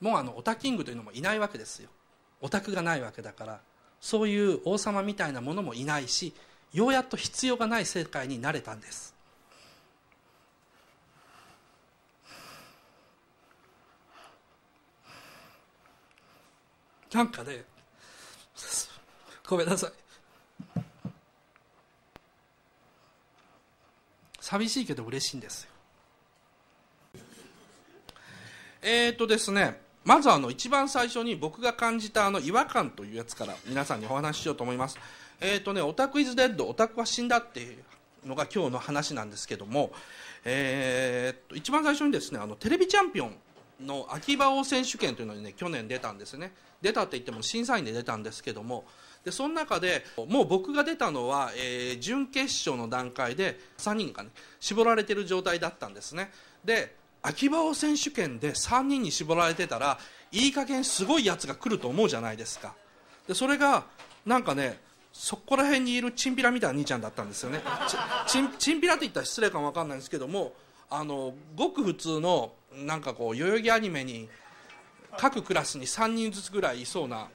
もうあのオタキングというのもいないわけですよオタクがないわけだからそういう王様みたいなものもいないしようやっと必要がない世界になれたんですなんかねごめんなさい寂しいけど嬉しいんですよえっ、とですねまずあの一番最初に僕が感じたあの違和感というやつから皆さんにお話ししようと思います。えっ、ー、とね、オタクイズデッド、オタクは死んだっていうのが今日の話なんですけども、えー、と一番最初にですね、あのテレビチャンピオンの秋葉王選手権というのにね、去年出たんですね。出たって言っても審査員で出たんですけども、でその中でもう僕が出たのは、えー、準決勝の段階で3人が、ね、絞られてる状態だったんですねで秋葉王選手権で3人に絞られてたらいい加減すごいやつが来ると思うじゃないですかでそれがなんかねそこら辺にいるチンピラみたいな兄ちゃんだったんですよねチンピラって言ったら失礼かも分かんないんですけどもあのごく普通のなんかこう代々木アニメに各クラスに3人ずつぐらいいそうな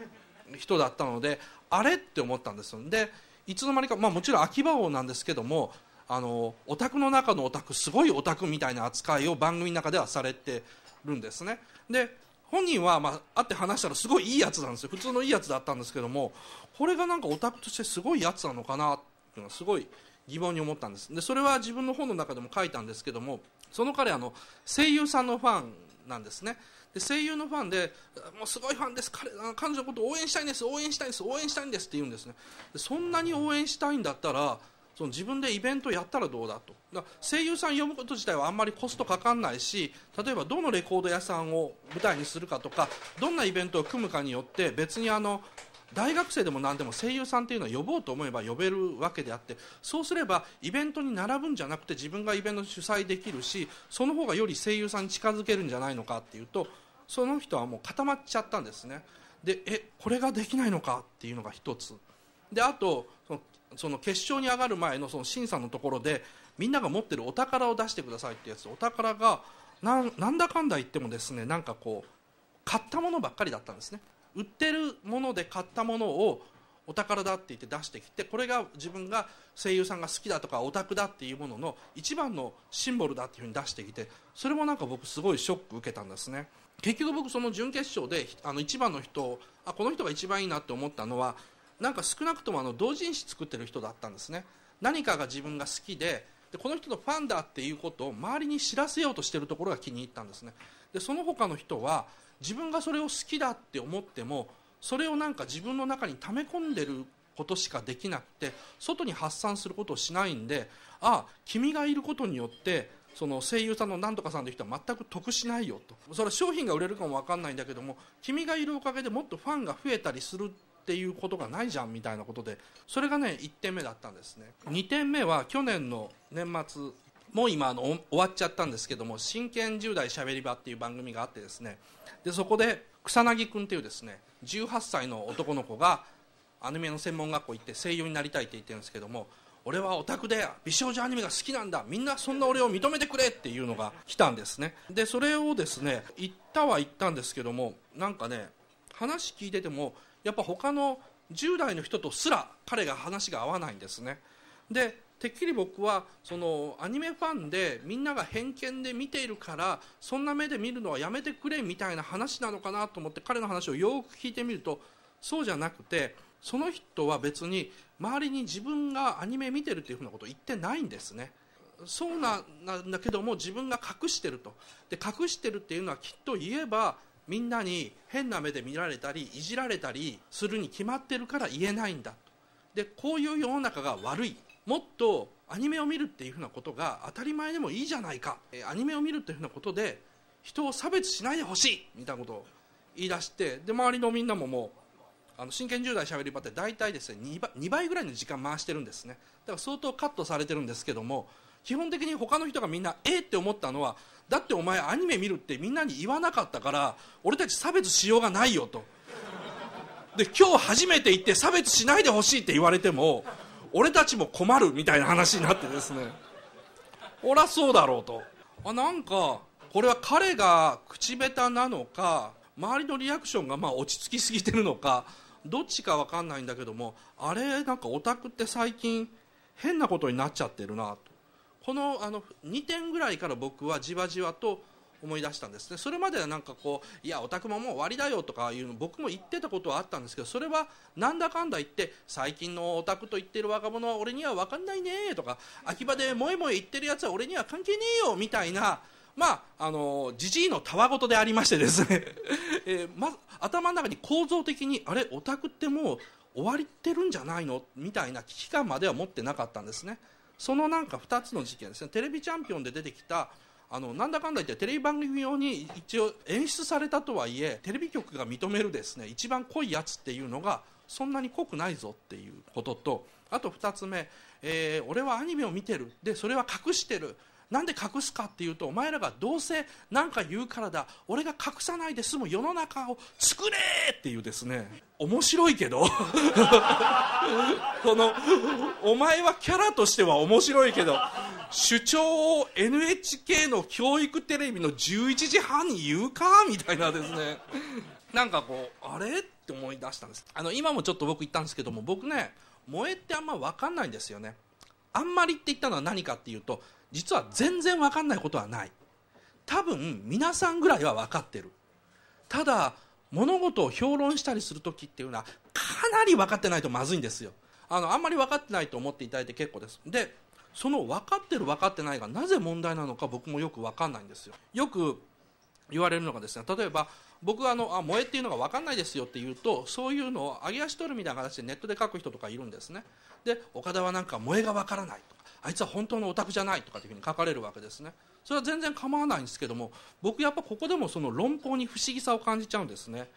人だったのであれって思ったんですでいつの間にか、まあ、もちろん秋葉王なんですけどもあのオタクの中のオタクすごいオタクみたいな扱いを番組の中ではされてるんですねで本人は、まあ、会って話したらすごいいいやつなんですよ普通のいいやつだったんですけどもこれがなんかオタクとしてすごいやつなのかなっていうのはすごい疑問に思ったんですでそれは自分の本の中でも書いたんですけどもその彼あの声優さんのファンなんですねで声優のファンでもうすごいファンです彼彼女のこと応援したいんです応援したいんです応援したいんですって言うんですねそんなに応援したいんだったらその自分でイベントやったらどうだとだ声優さん呼ぶこと自体はあんまりコストかかんないし例えばどのレコード屋さんを舞台にするかとかどんなイベントを組むかによって別にあの大学生でも何でも声優さんっていうのは呼ぼうと思えば呼べるわけであってそうすればイベントに並ぶんじゃなくて自分がイベント主催できるしその方がより声優さんに近づけるんじゃないのかっていうとその人はもう固まっちゃったんですねでえこれができないのかっていうのが一つ。であとそのその決勝に上がる前のその審査のところでみんなが持ってるお宝を出してくださいってやつお宝がなんだかんだ言ってもですねなんかこう買ったものばっかりだったんですね売ってるもので買ったものをお宝だって言って出してきてこれが自分が声優さんが好きだとかオタクだっていうものの一番のシンボルだっていうふうに出してきてそれもなんか僕すごいショック受けたんですね結局僕その準決勝であの一番の人あこの人が一番いいなって思ったのはなんか少なくともあの同人誌作ってる人だったんですね何かが自分が好きででこの人のファンだっていうことを周りに知らせようとしてるところが気に入ったんですねでその他の人は自分がそれを好きだって思ってもそれをなんか自分の中に溜め込んでることしかできなくて外に発散することをしないんでああ君がいることによってその声優さんの何とかさんという人は全く得しないよとそれは商品が売れるかも分かんないんだけども君がいるおかげでもっとファンが増えたりするっていうことがないじゃんみたいなことでそれがね1点目だったんですね2点目は去年の年末もう今あの終わっちゃったんですけども「真剣10代しゃべり場」っていう番組があってですねでそこで草薙君っていうですね18歳の男の子がアニメの専門学校行って声優になりたいって言ってるんですけども俺はオタクで美少女アニメが好きなんだみんなそんな俺を認めてくれっていうのが来たんですねでそれをですね言ったは言ったんですけどもなんかね話聞いててもやっぱ他の10代の人とすら彼が話が合わないんですねでてっきり僕はそのアニメファンでみんなが偏見で見ているからそんな目で見るのはやめてくれみたいな話なのかなと思って彼の話をよく聞いてみるとそうじゃなくてその人は別に周りに自分がアニメ見てるっていうふうなことを言ってないんですね。そうなんだけども自分が隠してるとで隠してるっていうのはきっと言えばみんなに変な目で見られたりいじられたりするに決まってるから言えないんだでこういう世の中が悪いもっとアニメを見るっていうふうなことが当たり前でもいいじゃないかアニメを見るっていうふうなことで人を差別しないでほしいみたいなことを言い出してで周りのみんなももうあの真剣10代しゃべり場って大体ですね2倍 ,2 倍ぐらいの時間回してるんですねだから相当カットされてるんですけども基本的に他の人がみんなえって思ったのはだってお前アニメ見るってみんなに言わなかったから俺たち差別しようがないよとで今日初めて行って差別しないでほしいって言われても俺たちも困るみたいな話になってですねおらそうだろうとあなんかこれは彼が口下手なのか周りのリアクションがまあ落ち着きすぎてるのかどっちか分かんないんだけどもあれなんかオタクって最近変なことになっちゃってるなとこのあの2点ぐらいから僕はじわじわと思い出したんですねそれまではなんかこういやオタクももう終わりだよとかいうの僕も言ってたことはあったんですけどそれはなんだかんだ言って最近のオタクと言ってる若者は俺には分かんないねとか秋葉でもえもえ言ってるやつは俺には関係ねえよみたいなまあ、あのじじいのたわごとでありましてですね、えー、まず頭の中に構造的にあれオタクってもう終わりってるんじゃないのみたいな危機感までは持ってなかったんですね。そのなんか2つの事件ですねテレビチャンピオンで出てきたあのなんだかんだ言ってテレビ番組用に一応演出されたとはいえテレビ局が認めるですね一番濃いやつっていうのがそんなに濃くないぞっていうこととあと2つ目、えー、俺はアニメを見てるでそれは隠してるなんで隠すかっていうとお前らがどうせ何か言うからだ俺が隠さないで済む世の中を作れっていうですね面白いけどそ のお前はキャラとしては面白いけど主張を NHK の教育テレビの11時半に言うかみたいなですねなんかこうあれって思い出したんですあの今もちょっと僕言ったんですけども僕ね萌えってあんま分かんないんですよねあんまりって言ったのは何かっていうと実は全然分かんないことはない多分皆さんぐらいは分かってるただ物事を評論したりする時っていうのはかなり分かってないとまずいんですよあのあんまり分かってないと思っていただいて結構ですでその分かってる分かってないがなぜ問題なのか僕もよく分かんないんですよよく言われるのがですね例えば僕はあのあ萌えっていうのが分かんないですよって言うとそういうのを揚げ足取るみたいな形でネットで書く人とかいるんですねで岡田はなんか萌えが分からないとあいつは本当のオタクじゃないとかっていうふうに書かれるわけですねそれは全然構わないんですけども僕やっぱここでもその論法に不思議さを感じちゃうんですね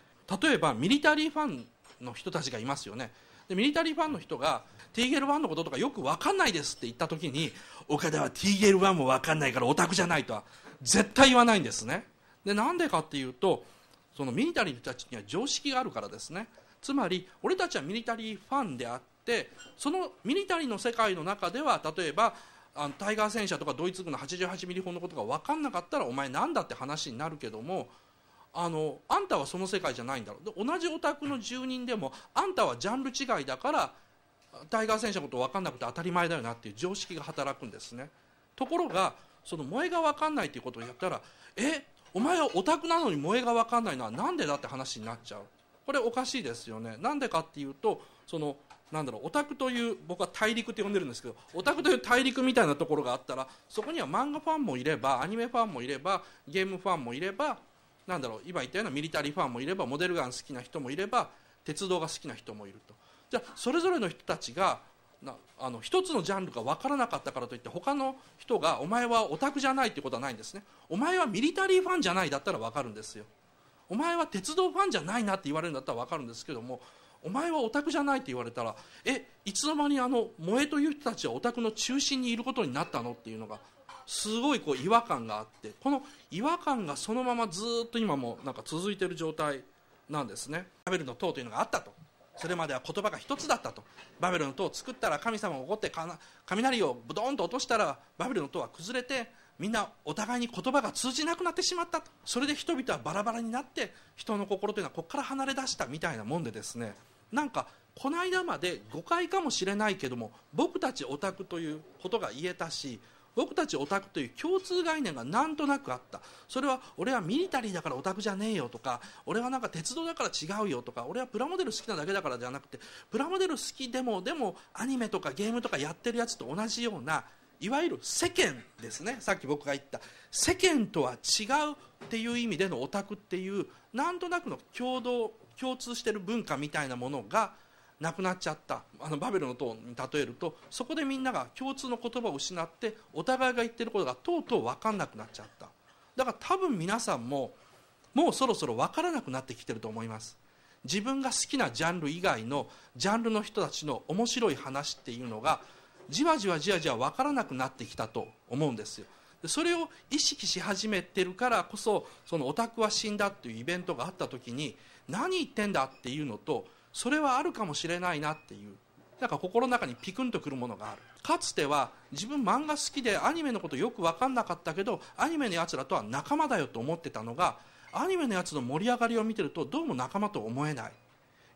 例えばミリタリーファンの人たちがいますよねでミリタリーファンの人がティーゲル1のこととかよく分かんないですって言った時に岡田はティーゲル1も分かんないからオタクじゃないとは絶対言わないんですねでなんでかっていうとそのミリタリーの人たちには常識があるからですねつまり俺たちはミリタリーファンであっってそのミリタリーの世界の中では例えばあのタイガー戦車とかドイツ軍の88ミリ砲のことが分かんなかったらお前なんだって話になるけどもあのあんたはその世界じゃないんだろうで同じお宅の住人でもあんたはジャンル違いだからタイガー戦車のこと分かんなくて当たり前だよなっていう常識が働くんですねところがその萌えが分かんないっていうことをやったらえお前はオタクなのに萌えが分かんないのは何でだって話になっちゃうこれおかしいですよねなんでかっていうとそのなんだろうオタクという僕は大陸って呼んでるんですけどオタクという大陸みたいなところがあったらそこには漫画ファンもいればアニメファンもいればゲームファンもいればなんだろう今言ったようなミリタリーファンもいればモデルガン好きな人もいれば鉄道が好きな人もいると。じゃそれぞれの人たちがなあの一つのジャンルが分からなかったからといって他の人がお前はオタクじゃないってことはないんですねお前はミリタリーファンじゃないだったら分かるんですよお前は鉄道ファンじゃないなって言われるんだったら分かるんですけどもお前はオタクじゃないって言われたらえいつの間にあの萌えという人たちはオタクの中心にいることになったのっていうのがすごいこう違和感があってこの違和感がそのままずっと今もなんか続いてる状態なんですね。バベルの塔というのがあったとそれまでは言葉が一つだったとバベルの塔を作ったら神様が怒って雷をブドーンと落としたらバベルの塔は崩れてみんなお互いに言葉が通じなくなってしまったとそれで人々はバラバラになって人の心というのはここから離れ出したみたいなもんでですねなんかこの間まで誤解かもしれないけども僕たちオタクということが言えたし僕たちオタクという共通概念がなんとなくあったそれは俺はミリタリーだからオタクじゃねえよとか俺はなんか鉄道だから違うよとか俺はプラモデル好きなだけだからじゃなくてプラモデル好きでもでもアニメとかゲームとかやってるやつと同じようないわゆる世間ですねさっき僕が言った世間とは違うっていう意味でのオタクっていうなんとなくの共同共通してる文化みたいなものがなくなっちゃったあのバベルの塔に例えるとそこでみんなが共通の言葉を失ってお互いが言ってることがとうとう分かんなくなっちゃっただから多分皆さんももうそろそろ分からなくなってきてると思います自分が好きなジャンル以外のジャンルの人たちの面白い話っていうのがじわじわじわじわ分からなくなってきたと思うんですよそれを意識し始めてるからこそそのオタクは死んだっていうイベントがあった時に何言ってんだっていうのとそれはあるかもしれないなっていうなんか心の中にピクンとくるものがあるかつては自分漫画好きでアニメのことよく分かんなかったけどアニメのやつらとは仲間だよと思ってたのがアニメのやつの盛り上がりを見てるとどうも仲間と思えない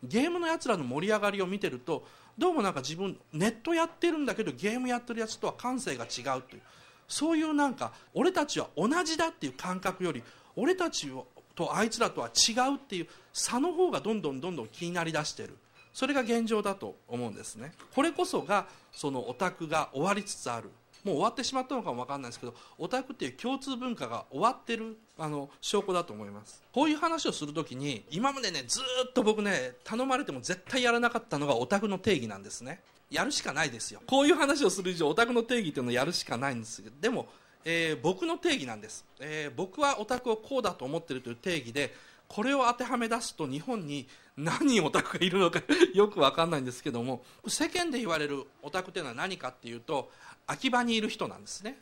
ゲームのやつらの盛り上がりを見てるとどうもなんか自分ネットやってるんだけどゲームやってるやつとは感性が違うというそういうなんか俺たちは同じだっていう感覚より俺たちとあいつらとは違うっていう差の方がどんどんどんどん気になりだしてるそれが現状だと思うんですねこれこそがそのオタクが終わりつつあるもう終わってしまったのかも分かんないですけどオタクっていう共通文化が終わってるあの証拠だと思いますこういう話をするときに今までねずっと僕ね頼まれても絶対やらなかったのがオタクの定義なんですねやるしかないですよこういう話をする以上オタクの定義っていうのをやるしかないんですけどでも、えー、僕の定義なんです、えー、僕はオタクをこうだと思ってるという定義でこれを当てはめ出すと日本に何人オタクがいるのか よく分かんないんですけども世間で言われるオタクというのは何かっていうと秋葉にいる人なんですね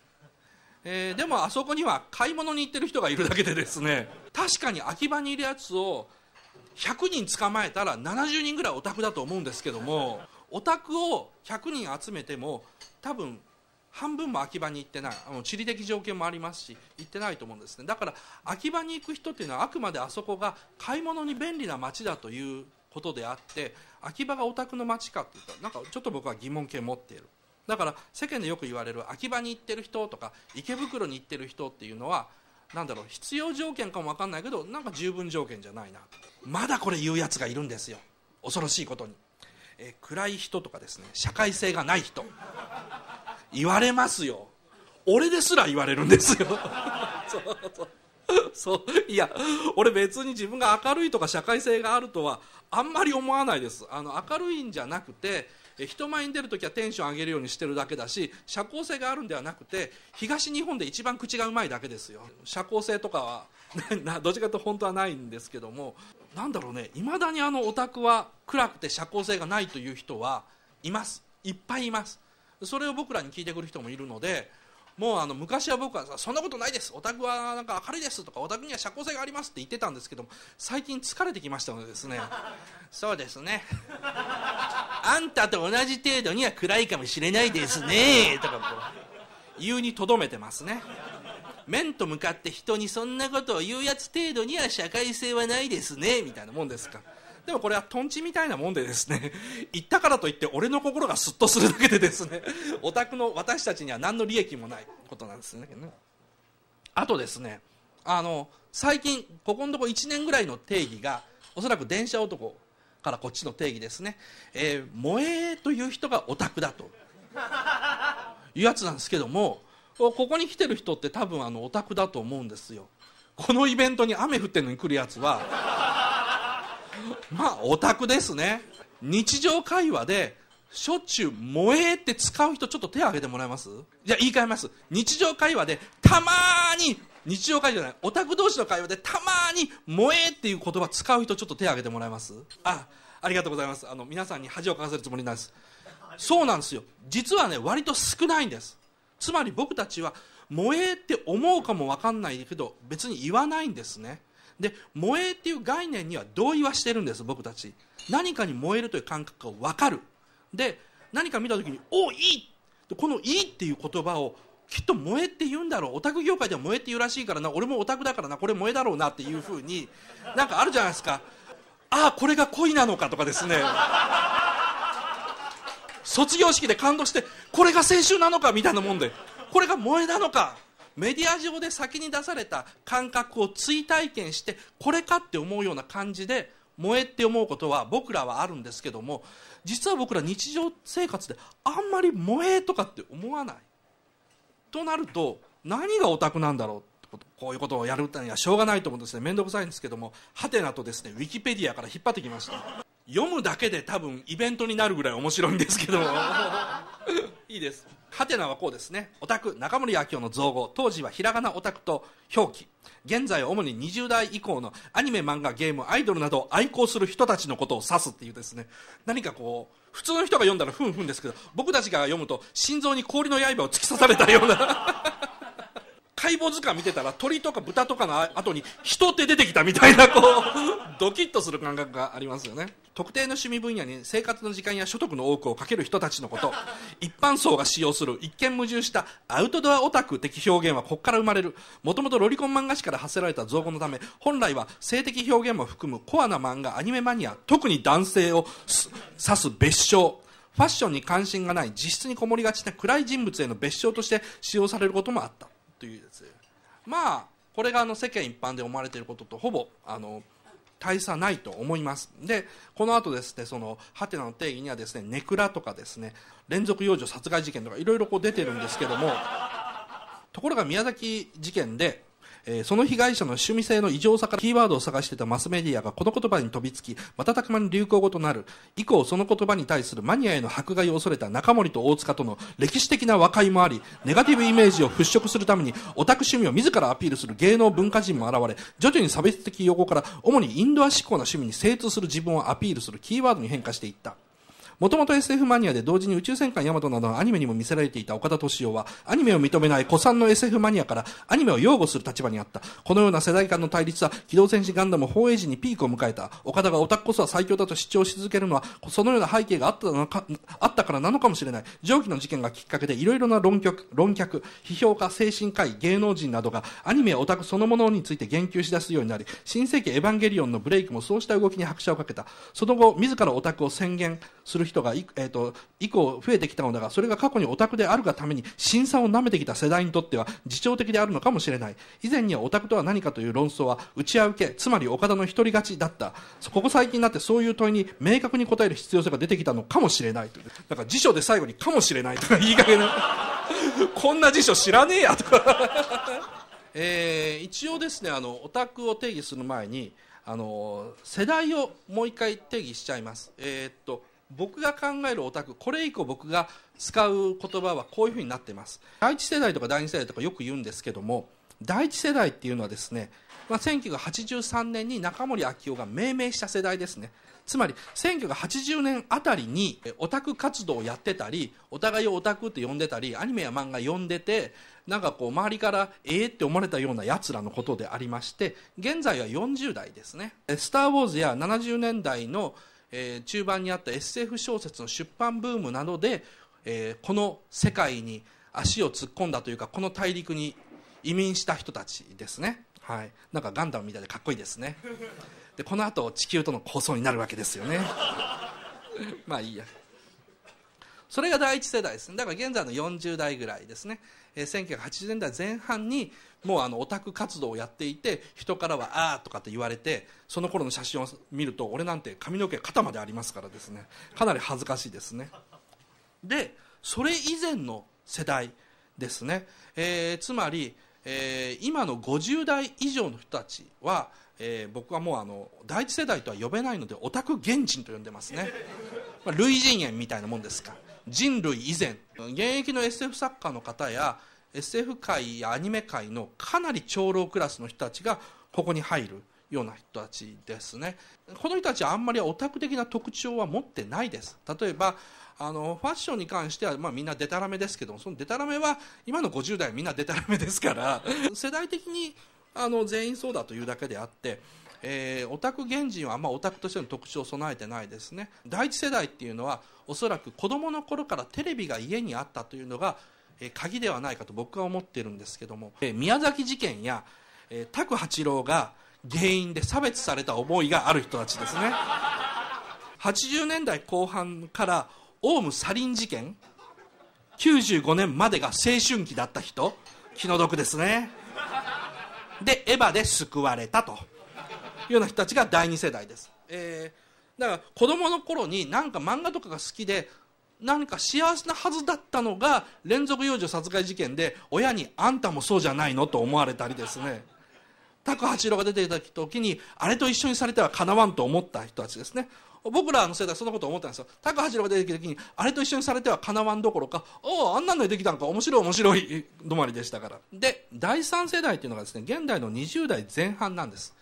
えー、でもあそこには買い物に行ってる人がいるだけでですね確かに秋葉にいるやつを100人捕まえたら70人ぐらいオタクだと思うんですけどもオタクを100人集めても多分半分も秋葉に行ってないあの地理的条件もありますし行ってないと思うんですねだから秋葉に行く人っていうのはあくまであそこが買い物に便利な街だということであって秋葉がオタクの街かっていったらなんかちょっと僕は疑問形持っている。だから世間でよく言われる秋葉に行ってる人とか池袋に行ってる人っていうのはなんだろう必要条件かも分かんないけどなんか十分条件じゃないなまだこれ言うやつがいるんですよ恐ろしいことに、えー、暗い人とかですね社会性がない人言われますよ俺ですら言われるんですよ そうそうそういや俺別に自分が明るいとか社会性があるとはあんまり思わないですあの明るいんじゃなくて人前に出るときはテンション上げるようにしてるだけだし社交性があるんではなくて東日本で一番口がうまいだけですよ社交性とかは どっちかというと本当はないんですけどもなんだろうねいまだにあのオタクは暗くて社交性がないという人はいますいっぱいいますそれを僕らに聞いてくる人もいるのでもうあの昔は僕はそんなことないですオタクはなんか明るいですとかオタクには社交性がありますって言ってたんですけども最近疲れてきましたのでですね そうですねあんたと同じ程度には暗いかもしれないですねとかこう言うにとどめてますね面と向かって人にそんなことを言うやつ程度には社会性はないですねみたいなもんですかでもこれはとんちみたいなもんでですね 行ったからといって俺の心がすっとするだけでですね タクの私たちには何の利益もないことなんですね。あとですねあの最近ここのとこ1年ぐらいの定義がおそらく電車男からこっちの定義ですね、えー、萌えという人がオタクだというやつなんですけどもここに来てる人って多分あのオタクだと思うんですよこのイベントに雨降ってるのに来るやつはまあオタクですね日常会話でしょっちゅう「萌え」って使う人ちょっと手を挙げてもらえますじゃあ言い換えます日常会話でたまに日常会話じゃないオタク同士の会話でたまに「萌え」っていう言葉使う人ちょっと手を挙げてもらえますあありがとうございますあの皆さんに恥をかかせるつもりなんですそうなんですよ実はね割と少ないんですつまり僕たちは「萌え」って思うかも分かんないけど別に言わないんですねで燃えっていう概念には同意はしてるんです僕たち何かに燃えるという感覚が分かるで何か見た時に「おいい!」この「いい」っていう言葉をきっと萌えって言うんだろうオタク業界では萌えって言うらしいからな俺もオタクだからなこれ萌えだろうなっていうふうになんかあるじゃないですかああこれが恋なのかとかですね卒業式で感動してこれが青春なのかみたいなもんでこれが萌えなのかメディア上で先に出された感覚を追体験してこれかって思うような感じで燃えって思うことは僕らはあるんですけども実は僕ら日常生活であんまり萌えとかって思わないとなると何がオタクなんだろうってことこういうことをやるのはしょうがないと思うんですね面倒くさいんですけどもハテナとですねウィキペディアから引っ張ってきました読むだけで多分イベントになるぐらい面白いんですけど いいですハテナはこうですね。オタク、中森明夫の造語、当時はひらがなオタクと表記。現在は主に20代以降のアニメ、漫画、ゲーム、アイドルなどを愛好する人たちのことを指すっていうですね。何かこう、普通の人が読んだらふんふんですけど、僕たちが読むと心臓に氷の刃を突き刺されたような解剖図鑑見てたら鳥とか豚とかの後に人って出てきたみたいなこう ドキッとする感覚がありますよね特定の趣味分野に生活の時間や所得の多くをかける人たちのこと一般層が使用する一見矛盾したアウトドアオタク的表現はここから生まれるもともとロリコン漫画誌から発せられた造語のため本来は性的表現も含むコアな漫画アニメマニア特に男性を指す別称ファッションに関心がない実質にこもりがちな暗い人物への別称として使用されることもあったというやつ。まあこれがあの世間一般で思われていることとほぼあの大差ないと思いますでこの後ですねそのハテナの定義にはですねネクラとかですね連続幼女殺害事件とかいろいろ出てるんですけどもところが宮崎事件でえー、その被害者の趣味性の異常さからキーワードを探してたマスメディアがこの言葉に飛びつき、瞬く間に流行語となる。以降、その言葉に対するマニアへの迫害を恐れた中森と大塚との歴史的な和解もあり、ネガティブイメージを払拭するために、オタク趣味を自らアピールする芸能文化人も現れ、徐々に差別的用語から、主にインドア志向な趣味に精通する自分をアピールするキーワードに変化していった。もともと SF マニアで同時に宇宙戦艦ヤマトなどのアニメにも見せられていた岡田敏夫は、アニメを認めない古参の SF マニアからアニメを擁護する立場にあった。このような世代間の対立は、機動戦士ガンダム放映時にピークを迎えた。岡田がオタクこそは最強だと主張し続けるのは、そのような背景があったのか、あったからなのかもしれない。上記の事件がきっかけでいろいろな論客、論客、批評家、精神科医、芸能人などがアニメやオタクそのものについて言及しだすようになり、新世紀エヴァンゲリオンのブレイクもそうした動きに拍車をかけた。その後、自らオタクを宣言する人人がい、えーと、以降増えてきたのだがそれが過去にオタクであるがために審査を舐めてきた世代にとっては自重的であるのかもしれない以前にはオタクとは何かという論争は打ち合うけつまり岡田の独り勝ちだったここ最近になってそういう問いに明確に答える必要性が出てきたのかもしれないというだから辞書で最後に「かもしれない」とか言いかけな こんな辞書知らねえやとか えー、一応ですねあのオタクを定義する前にあの世代をもう一回定義しちゃいます。えー、っと僕が考えるオタクこれ以降僕が使う言葉はこういうふうになっています第一世代とか第二世代とかよく言うんですけども第一世代っていうのはですね、まあ、1983年に中森明夫が命名した世代ですねつまり1980年あたりにオタク活動をやってたりお互いをオタクって呼んでたりアニメや漫画読んでてなんかこう周りからええって思われたようなやつらのことでありまして現在は40代ですね「スター・ウォーズ」や70年代の「えー、中盤にあった SF 小説の出版ブームなどで、えー、この世界に足を突っ込んだというかこの大陸に移民した人たちですね、はい、なんかガンダムみたいでかっこいいですねでこのあと地球との構想になるわけですよね まあいいやそれが第一世代ですねだから現在の40代ぐらいですねえ1980年代前半にもうあのオタク活動をやっていて人からは「ああ」とかって言われてその頃の写真を見ると俺なんて髪の毛肩までありますからですねかなり恥ずかしいですねでそれ以前の世代ですね、えー、つまり、えー、今の50代以上の人たちは、えー、僕はもうあの第一世代とは呼べないのでオタク原人と呼んでますね、まあ、類人猿みたいなもんですか人類以前現役の SF 作家の方や SF 界やアニメ界のかなり長老クラスの人たちがここに入るような人たちですねこの人たちはあんまりオタク的な特徴は持ってないです例えばあのファッションに関しては、まあ、みんなデタラメですけどそのデタラメは今の50代みんなデタラメですから世代的にあの全員そうだというだけであってえー、オタク原人はあんまオタクとしての特徴を備えてないですね第一世代っていうのはおそらく子どもの頃からテレビが家にあったというのが、えー、鍵ではないかと僕は思ってるんですけども、えー、宮崎事件や、えー、拓八郎が原因で差別された思いがある人たちですね80年代後半からオウムサリン事件95年までが青春期だった人気の毒ですねでエヴァで救われたと。いうような人たちが第二世代です、えー、だから子供の頃に何か漫画とかが好きで何か幸せなはずだったのが連続幼女殺害事件で親に「あんたもそうじゃないの?」と思われたりですね拓八郎が出ていた時にあれと一緒にされてはかなわんと思った人たちですね僕らの世代そんなこと思ったんですよ八郎が出てきた時にあれと一緒にされてはかなわんどころかおおあんなのできたんか面白い面白い止まりでしたからで第3世代っていうのがですね現代の20代前半なんです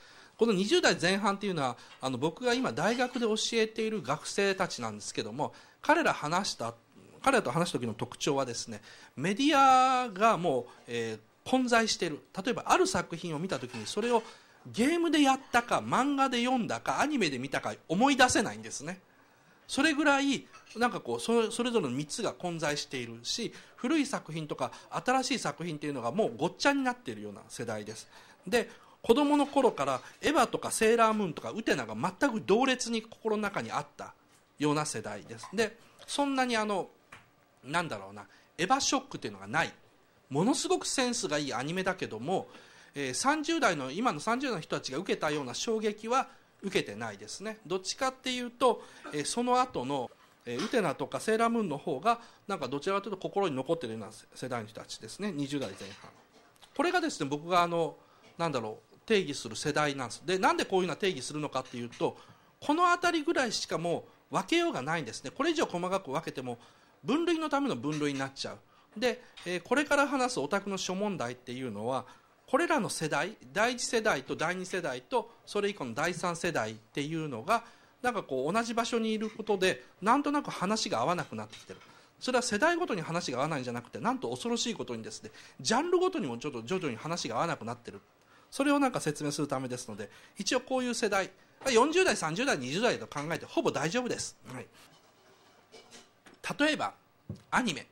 この20代前半っていうのはあの僕が今大学で教えている学生たちなんですけども彼ら話した彼らと話す時の特徴はですねメディアがもう、えー、混在している例えばある作品を見た時にそれをゲームでやったか漫画で読んだかアニメで見たか思い出せないんですねそれぐらいなんかこうそれぞれの3つが混在しているし古い作品とか新しい作品っていうのがもうごっちゃになっているような世代ですで子供の頃からエヴァとかセーラームーンとかウテナが全く同列に心の中にあったような世代ですでそんなにあのなんだろうなエヴァショックっていうのがないものすごくセンスがいいアニメだけども、えー、30代の今の30代の人たちが受けたような衝撃は受けてないですねどっちかっていうと、えー、その後のえー、ウテナとかセーラームーンの方がなんかどちらかというと心に残っているような世代の人たちですね20代前半これがですね僕があのなんだろう定義する世代なんですでなんでこういうのは定義するのかっていうとこの辺りぐらいしかもう分けようがないんですねこれ以上細かく分けても分類のための分類になっちゃうで、えー、これから話すオタクの諸問題っていうのはこれらの世代第1世代と第2世代とそれ以降の第3世代っていうのがなんかこう同じ場所にいることでなんとなく話が合わなくなってきてるそれは世代ごとに話が合わないんじゃなくてなんと恐ろしいことにですねジャンルごとにもちょっと徐々に話が合わなくなってるそれをなんか説明するためですので一応こういう世代40代30代20代と考えてほぼ大丈夫です、はい、例えばアニメ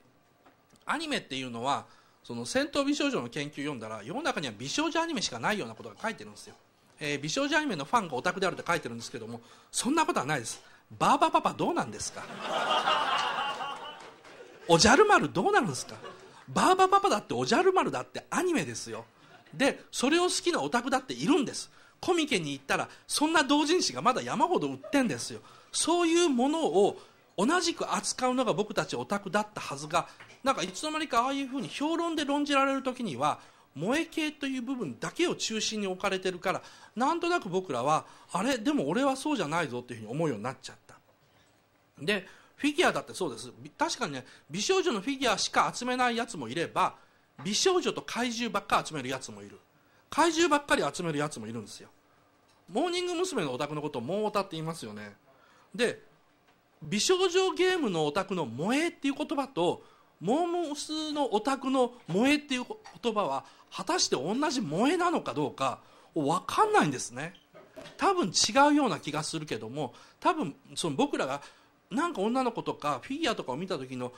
アニメっていうのはその戦闘美少女の研究読んだら世の中には美少女アニメしかないようなことが書いてるんですよ、えー、美少女アニメのファンがオタクであるって書いてるんですけどもそんなことはないですバーバパパどうなんですかおじゃる丸どうなるんですかバーバパパだっておじゃる丸だってアニメですよでそれを好きなオタクだっているんですコミケに行ったらそんな同人誌がまだ山ほど売ってんですよそういうものを同じく扱うのが僕たちオタクだったはずがなんかいつの間にかああいうふうに評論で論じられる時には萌え系という部分だけを中心に置かれてるからなんとなく僕らはあれでも俺はそうじゃないぞっていうふうに思うようになっちゃったでフィギュアだってそうです確かにね美少女のフィギュアしか集めないやつもいれば美少女と怪獣ばっか集めるやつもいる怪獣ばっかり集めるやつもいるんですよモーニング娘。のオタクのことをモーオタって言いますよねで美少女ゲームのオタクの「萌え」っていう言葉とモーモスのオタクの「萌え」っていう言葉は果たして同じ「萌え」なのかどうか分かんないんですね多分違うような気がするけども多分その僕らがなんか女の子とかフィギュアとかを見た時の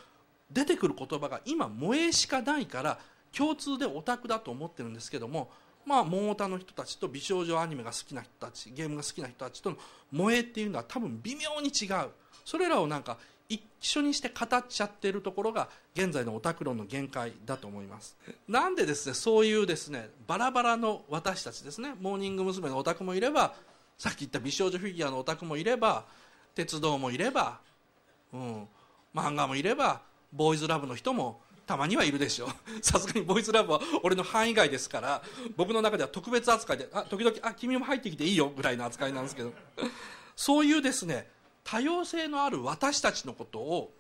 出てくる言葉が今「萌え」しかないから共通でオタクだと思ってるんですけどもまあ桃太の人たちと美少女アニメが好きな人たちゲームが好きな人たちとの萌えっていうのは多分微妙に違うそれらをなんか一緒にして語っちゃってるところが現在のオタク論の限界だと思いますなんでですねそういうですねバラバラの私たちですねモーニング娘。のオタクもいればさっき言った美少女フィギュアのオタクもいれば鉄道もいれば、うん、漫画もいればボーイズラブの人もたまにはいるでしょ さすがにボイスラブは俺の範囲外ですから僕の中では特別扱いであ時々あ君も入ってきていいよぐらいの扱いなんですけど そういうですね多様性のある私たちのことを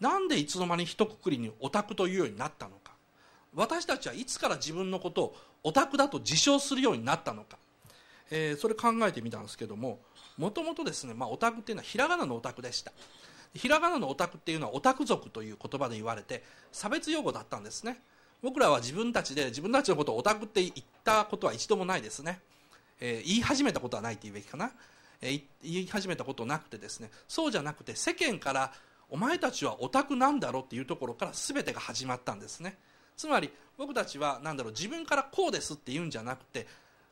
なんでいつの間に一括りにオタクというようになったのか私たちはいつから自分のことをオタクだと自称するようになったのか、えー、それ考えてみたんですけどももともとですね、まあ、オタクっていうのはひらがなのオタクでしたひらがなのオタクっていうのはオタク族という言葉で言われて差別用語だったんですね僕らは自分たちで自分たちのことをオタクって言ったことは一度もないですね、えー、言い始めたことはないって言うべきかな、えー、言い始めたことなくてですねそうじゃなくて世間からお前たちはオタクなんだろうっていうところから全てが始まったんですねつまり僕たちは何だろう自分からこうですって言うんじゃなくて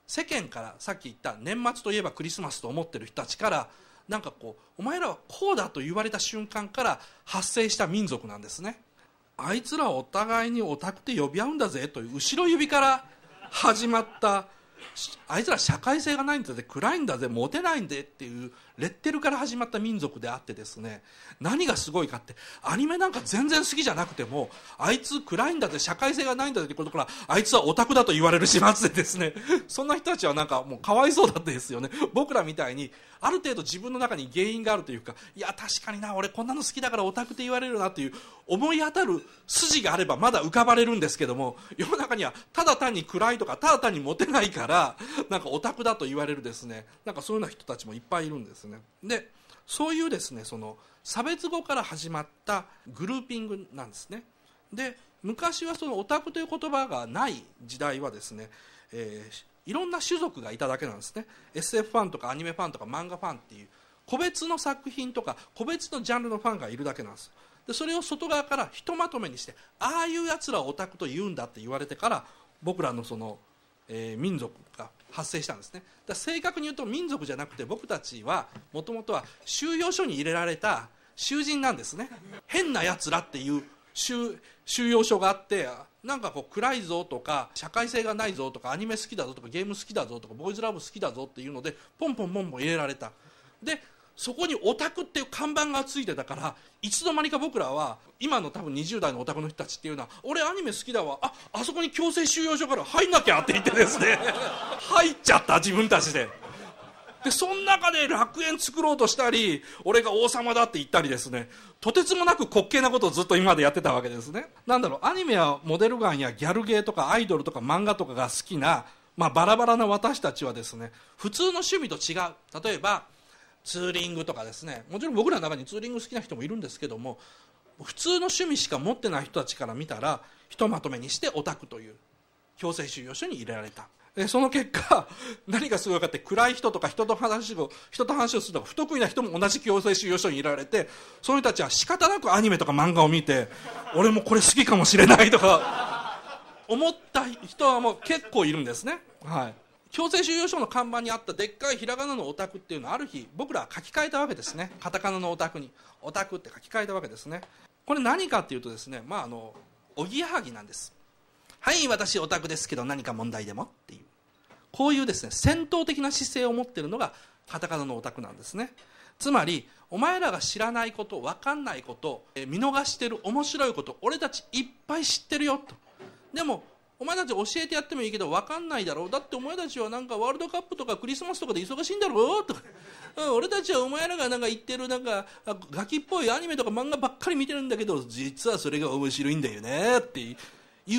世間からさっき言った年末といえばクリスマスと思ってる人たちからなんかこうお前らはこうだと言われた瞬間から発生した民族なんですねあいつらお互いにオタクって呼び合うんだぜという後ろ指から始まったあいつら社会性がないんだぜ暗いんだぜモテないんでっていうレッテルから始まった民族であってですね何がすごいかってアニメなんか全然好きじゃなくてもあいつ暗いんだって社会性がないんだってことからあいつはオタクだと言われる始末でですね そんな人たちはなんかもうかわいそうだったですよね僕らみたいにある程度自分の中に原因があるというかいや確かにな俺こんなの好きだからオタクって言われるなっていう思い当たる筋があればまだ浮かばれるんですけども世の中にはただ単に暗いとかただ単にモテないからなんかオタクだと言われるですねなんかそういうような人たちもいっぱいいるんですねでそういうですねその差別語から始まったグルーピングなんですねで昔はそのオタクという言葉がない時代はですね、えー、いろんな種族がいただけなんですね SF ファンとかアニメファンとか漫画ファンっていう個別の作品とか個別のジャンルのファンがいるだけなんですでそれを外側からひとまとめにしてああいうやつらをオタクと言うんだって言われてから僕らのその、えー、民族が発生したんですねだ正確に言うと民族じゃなくて僕たちはもともとは収容所に入れられた囚人なんですね変なやつらっていう収容所があってなんかこう暗いぞとか社会性がないぞとかアニメ好きだぞとかゲーム好きだぞとかボーイズラブ好きだぞっていうのでポンポンポンポン入れられたでそこにオタクっていう看板がついてたからいつの間にか僕らは今の多分20代のオタクの人たちっていうのは俺アニメ好きだわああそこに強制収容所から入んなきゃって言ってですね 入っちゃった自分たちで。でその中で楽園作ろうとしたり俺が王様だって言ったりですねとてつもなく滑稽なことをずっと今までやってたわけですねなんだろうアニメやモデルガンやギャルゲーとかアイドルとか漫画とかが好きな、まあ、バラバラな私たちはですね普通の趣味と違う例えばツーリングとかですねもちろん僕らの中にツーリング好きな人もいるんですけども普通の趣味しか持ってない人たちから見たらひとまとめにしてオタクという強制収容所に入れられたでその結果 何がすごいかって暗い人とか人と話を人と話をするとか不得意な人も同じ強制収容所に入れられてそういう人たちは仕方なくアニメとか漫画を見て俺もこれ好きかもしれないとか思った人はもう結構いるんですねはい強制収容所の看板にあったでっかいひらがなのオタクっていうのをある日僕らは書き換えたわけですねカタカナのオタクにオタクって書き換えたわけですねこれ何かっていうとですねまああのおぎやはぎなんですはい私オタクですけど何か問題でもっていうこういうですね戦闘的な姿勢を持ってるのがカタカナのオタクなんですねつまりお前らが知らないこと分かんないこと見逃してる面白いこと俺たちいっぱい知ってるよとでもお前たち教えてやってもいいけど分かんないだろうだってお前たちはなんかワールドカップとかクリスマスとかで忙しいんだろうとか、うん、俺たちはお前らがなんか言ってるなんかガキっぽいアニメとか漫画ばっかり見てるんだけど実はそれが面白いんだよねってい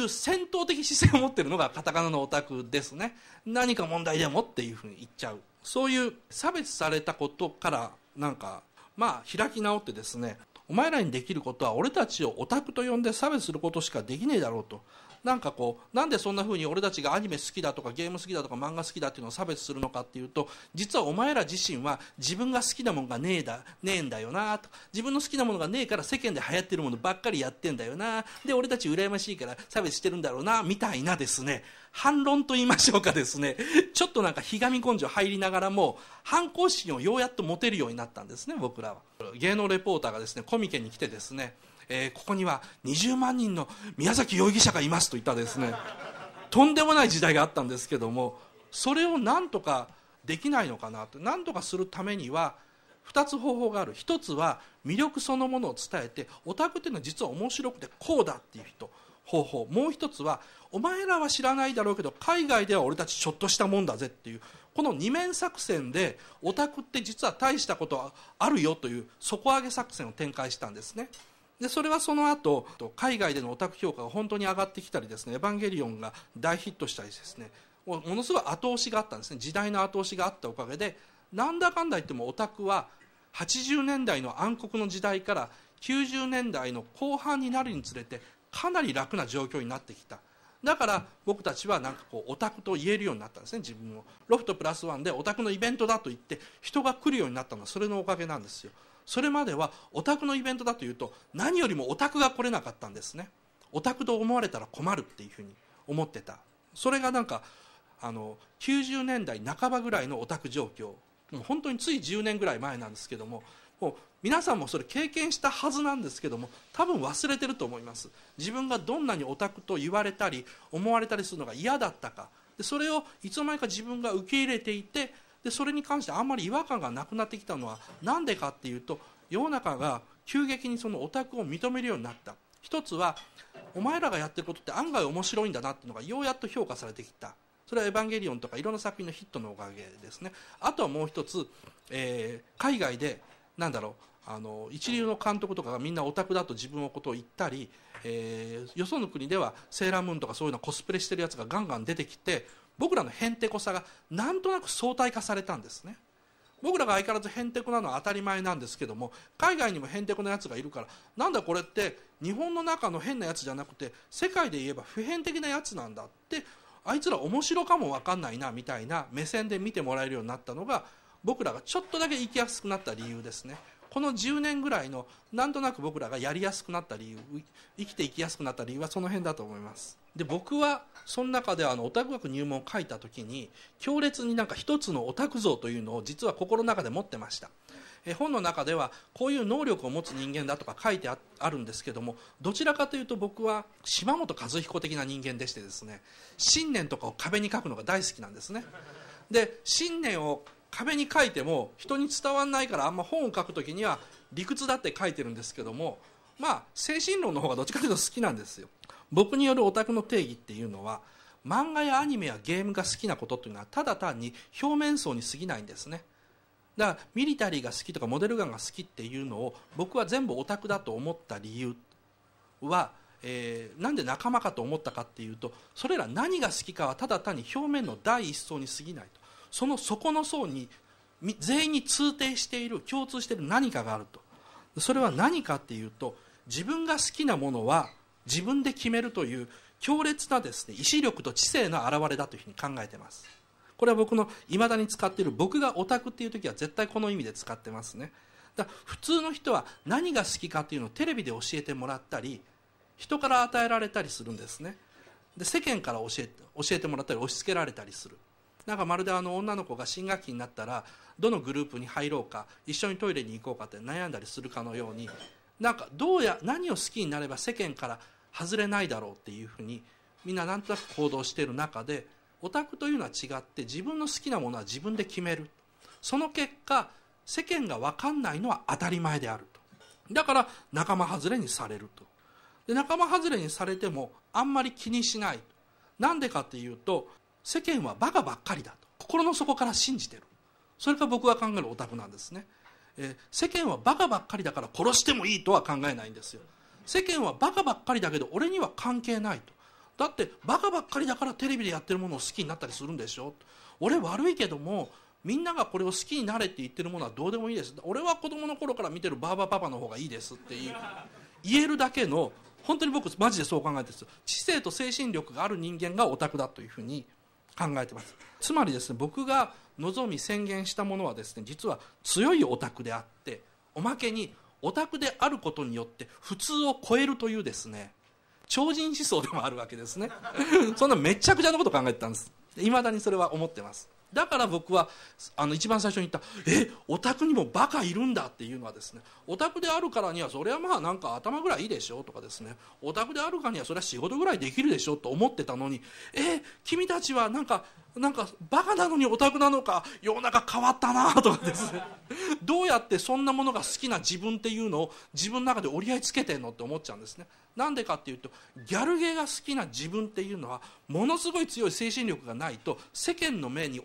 う戦闘的姿勢を持ってるのがカタカナのオタクですね何か問題でもっていうふうに言っちゃうそういう差別されたことからなんかまあ開き直ってですねお前らにできることは俺たちをオタクと呼んで差別することしかできねえだろうとなんかこうなんでそんな風に俺たちがアニメ好きだとかゲーム好きだとか漫画好きだっていうのを差別するのかっていうと実はお前ら自身は自分が好きなものがねえだねえんだよなと自分の好きなものがねえから世間で流行ってるものばっかりやってんだよなで俺たち羨ましいから差別してるんだろうなみたいなですね反論と言いましょうかですねちょっとなんかひがみ根性入りながらも反抗心をようやっと持てるようになったんですね僕らは。芸能レポーターがですねコミケに来てですねえー、ここには20万人の宮崎容疑者がいますといったですねとんでもない時代があったんですけどもそれをなんとかできないのかなとなんとかするためには2つ方法がある1つは魅力そのものを伝えてオタクっていうのは実は面白くてこうだっていう人方法もう1つはお前らは知らないだろうけど海外では俺たちちょっとしたもんだぜっていうこの二面作戦でオタクって実は大したことはあるよという底上げ作戦を展開したんですね。でそれはその後海外でのオタク評価が本当に上がってきたりですね「エヴァンゲリオン」が大ヒットしたりですねものすごい後押しがあったんですね時代の後押しがあったおかげでなんだかんだ言ってもオタクは80年代の暗黒の時代から90年代の後半になるにつれてかなり楽な状況になってきただから僕たちはなんかこうオタクと言えるようになったんですね自分をロフトプラスワンでオタクのイベントだと言って人が来るようになったのはそれのおかげなんですよそれまではオタクのイベントだというと何よりもオタクが来れなかったんですねオタクと思われたら困るっていうふうに思ってたそれがなんかあの90年代半ばぐらいのオタク状況もう本当につい10年ぐらい前なんですけどももう皆さんもそれ経験したはずなんですけども多分忘れてると思います自分がどんなにオタクと言われたり思われたりするのが嫌だったかでそれをいつの間にか自分が受け入れていてでそれに関してあんまり違和感がなくなってきたのは何でかっていうと世の中が急激にそのオタクを認めるようになった一つはお前らがやってることって案外面白いんだなっていうのがようやっと評価されてきたそれは「エヴァンゲリオン」とかいろんな作品のヒットのおかげですねあとはもう一つ、えー、海外でなんだろうあの一流の監督とかがみんなオタクだと自分のことを言ったり、えー、よその国ではセーラームーンとかそういうのコスプレしてるやつがガンガン出てきて僕らのへんてこさがなんとなく相対化されたんですね僕らが相変わらずへんてこなのは当たり前なんですけども海外にもへんてこなやつがいるからなんだこれって日本の中の変なやつじゃなくて世界で言えば普遍的なやつなんだってあいつら面白かも分かんないなみたいな目線で見てもらえるようになったのが僕らがちょっとだけ生きやすくなった理由ですねこの10年ぐらいのなんとなく僕らがやりやすくなった理由生きていきやすくなった理由はその辺だと思いますで僕はその中であのオタク学入門を書いた時に強烈になんか一つのオタク像というのを実は心の中で持ってましたえ本の中ではこういう能力を持つ人間だとか書いてあるんですけどもどちらかというと僕は島本和彦的な人間でしてですね信念とかを壁に書くのが大好きなんですねで信念を壁に書いても人に伝わらないからあんま本を書く時には理屈だって書いてるんですけどもまあ精神論の方がどっちかというと好きなんですよ僕によるオタクの定義っていうのは漫画やアニメやゲームが好きなことっていうのはただ単に表面層に過ぎないんですねだからミリタリーが好きとかモデルガンが好きっていうのを僕は全部オタクだと思った理由は、えー、なんで仲間かと思ったかっていうとそれら何が好きかはただ単に表面の第一層に過ぎないとその底の層に全員に通底している共通している何かがあるとそれは何かっていうと自分が好きなものは自分で決めるという強烈なですね意志力と知性の表れだというふうに考えてますこれは僕のいまだに使っている僕がオタクっていう時は絶対この意味で使ってますねだ普通の人は何が好きかっていうのをテレビで教えてもらったり人から与えられたりするんですねで世間から教え教えてもらったり押し付けられたりするなんかまるであの女の子が新学期になったらどのグループに入ろうか一緒にトイレに行こうかって悩んだりするかのようになんかどうや何を好きになれば世間から外れないだろうっていうふうにみんななんとなく行動している中でオタクというのは違って自分の好きなものは自分で決めるその結果世間が分かんないのは当たり前であるとだから仲間外れにされるとで仲間外れにされてもあんまり気にしないなんでかっていうと世間はバカばっかりだと心の底から信じてるそれが僕が考えるオタクなんですね、えー、世間はバカばっかりだから殺してもいいとは考えないんですよ世間はバカばっかりだけど俺には関係ないとだってバカばっかりだからテレビでやってるものを好きになったりするんでしょ俺悪いけどもみんながこれを好きになれって言ってるものはどうでもいいです俺は子供の頃から見てるバーバパパの方がいいですって言えるだけの本当に僕マジでそう考えてるんですよ知性と精神力がある人間がオタクだというふうに考えてますつまりですね僕が望み宣言したものはですね実は強いオタクであっておまけにオタクであることによって普通を超えるというですね超人思想でもあるわけですね そんなめちゃくちゃなこと考えてたんですいまだにそれは思ってますだから僕はあの一番最初に言った「えオタクにもバカいるんだ」っていうのはですねオタクであるからにはそれはまあなんか頭ぐらいいいでしょとかですねオタクであるからにはそれは仕事ぐらいできるでしょと思ってたのに「え君たちはなんかなんかバカなのにオタクなのか世の中変わったな」とかですねどうやってそんなものが好きな自分っていうのを自分の中で折り合いつけてんのって思っちゃうんですね。なんでかっていうとギャルゲーが好きな自分っていうのはものすごい強い精神力がないと世間の目に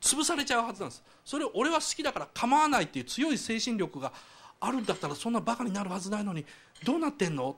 潰されちゃうはずなんですそれを俺は好きだから構わないっていう強い精神力があるんだったらそんなバカになるはずないのにどうなってんの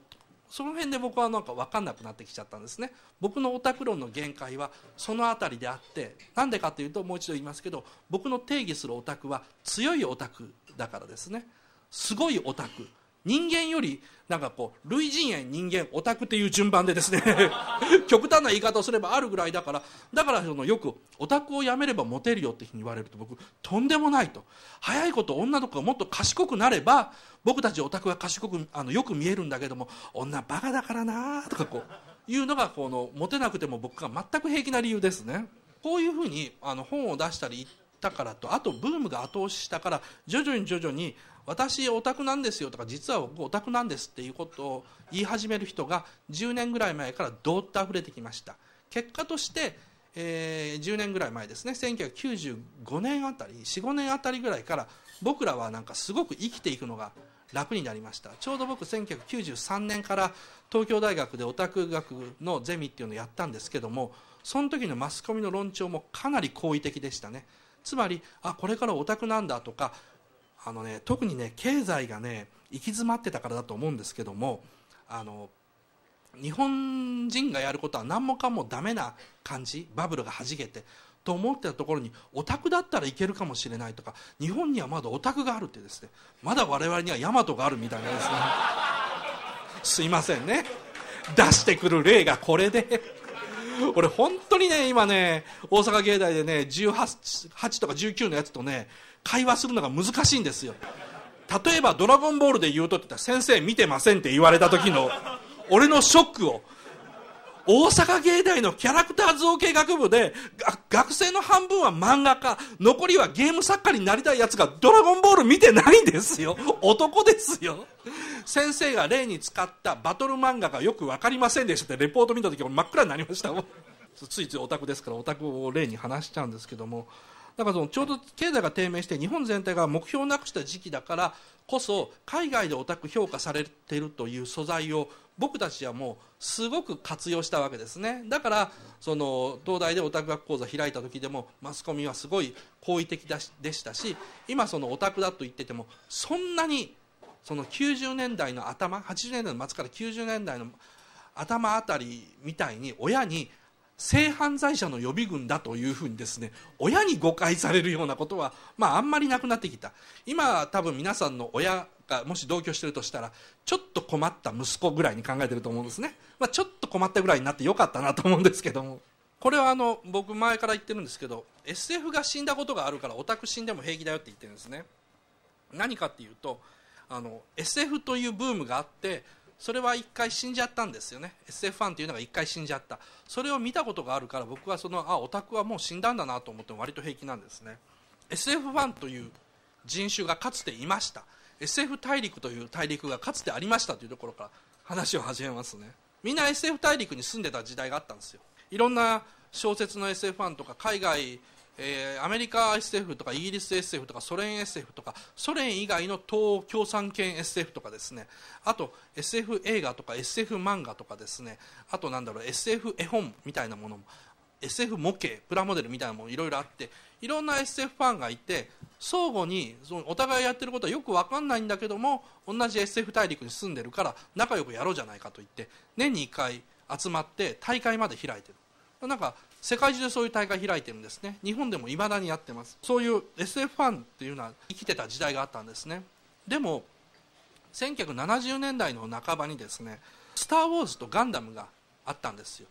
その辺で僕はなんか分かんなくなってきちゃったんですね僕のオタク論の限界はその辺りであってなんでかというともう一度言いますけど僕の定義するオタクは強いオタクだからですねすごいオタク人間よりなんかこう類人猿人間オタクっていう順番でですね 極端な言い方をすればあるぐらいだからだからそのよくオタクをやめればモテるよって言われると僕とんでもないと早いこと女の子がもっと賢くなれば僕たちオタクは賢くあのよく見えるんだけども女バカだからなとかこういうのがこのモテなくても僕が全く平気な理由ですね。こういうふうにあの本を出したりだからとあとブームが後押ししたから徐々に徐々に私オタクなんですよとか実は僕オタクなんですっていうことを言い始める人が10年ぐらい前からどーっと溢れてきました結果として、えー、10年ぐらい前ですね1995年あたり45年あたりぐらいから僕らはなんかすごく生きていくのが楽になりましたちょうど僕1993年から東京大学でオタク学のゼミっていうのをやったんですけどもその時のマスコミの論調もかなり好意的でしたねつまりあこれからオタクなんだとかあのね特にね経済がね行き詰まってたからだと思うんですけどもあの日本人がやることは何もかもダメな感じバブルがはじけてと思ってたところにオタクだったらいけるかもしれないとか日本にはまだオタクがあるってですねまだ我々にはヤマトがあるみたいなですねすいませんね出してくる例がこれで 俺本当にね、今ね、大阪芸大でね、18 8とか19のやつとね、会話するのが難しいんですよ。例えばドラゴンボールで言うとって言ったら先生見てませんって言われた時の、俺のショックを。大阪芸大のキャラクター造形学部で、学生の半分は漫画家、残りはゲーム作家になりたい奴がドラゴンボール見てないんですよ。男ですよ。先生が例に使ったバトル漫画がよく分かりませんでしたってレポート見た時真っ暗になりましたもんついついオタクですからオタクを例に話しちゃうんですけどもだからそのちょうど経済が低迷して日本全体が目標をなくした時期だからこそ海外でオタク評価されてるという素材を僕たちはもうすごく活用したわけですねだからその東大でオタク学講座開いた時でもマスコミはすごい好意的でしたし今そのオタクだと言っててもそんなにその90年代の頭80年代の末から90年代の頭あたりみたいに親に性犯罪者の予備軍だというふうにですね親に誤解されるようなことは、まあ、あんまりなくなってきた今多分皆さんの親がもし同居してるとしたらちょっと困った息子ぐらいに考えてると思うんですね、まあ、ちょっと困ったぐらいになってよかったなと思うんですけどもこれはあの僕前から言ってるんですけど SF が死んだことがあるからオタク死んでも平気だよって言ってるんですね何かっていうとあの SF というブームがあってそれは一回死んじゃったんですよね SF ファンっていうのが一回死んじゃったそれを見たことがあるから僕はそのあオタクはもう死んだんだなと思っても割と平気なんですね SF ファンという人種がかつていました SF 大陸という大陸がかつてありましたというところから話を始めますねみんな SF 大陸に住んでた時代があったんですよいろんな小説の SF ファンとか海外えー、アメリカ SF とかイギリス SF とかソ連 SF とかソ連以外の東共産権 SF とかですねあと SF 映画とか SF 漫画とかですねあとなんだろう SF 絵本みたいなものも SF 模型プラモデルみたいなものいろいろあっていろんな SF ファンがいて相互にそのお互いやってることはよく分かんないんだけども同じ SF 大陸に住んでるから仲良くやろうじゃないかと言って年に1回集まって大会まで開いてるなんか世界中でそういう大会開いてるんですね日本でもいまだにやってますそういう SF ファンっていうのは生きてた時代があったんですねでも1970年代の半ばにですね「スター・ウォーズ」と「ガンダム」があったんですよ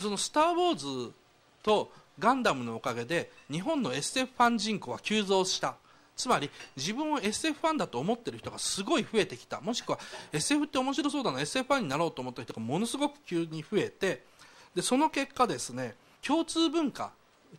その「スター・ウォーズ」と「ガンダム」のおかげで日本の SF ファン人口は急増したつまり自分を SF ファンだと思ってる人がすごい増えてきたもしくは SF って面白そうだな SF ファンになろうと思った人がものすごく急に増えてでその結果ですね共通文化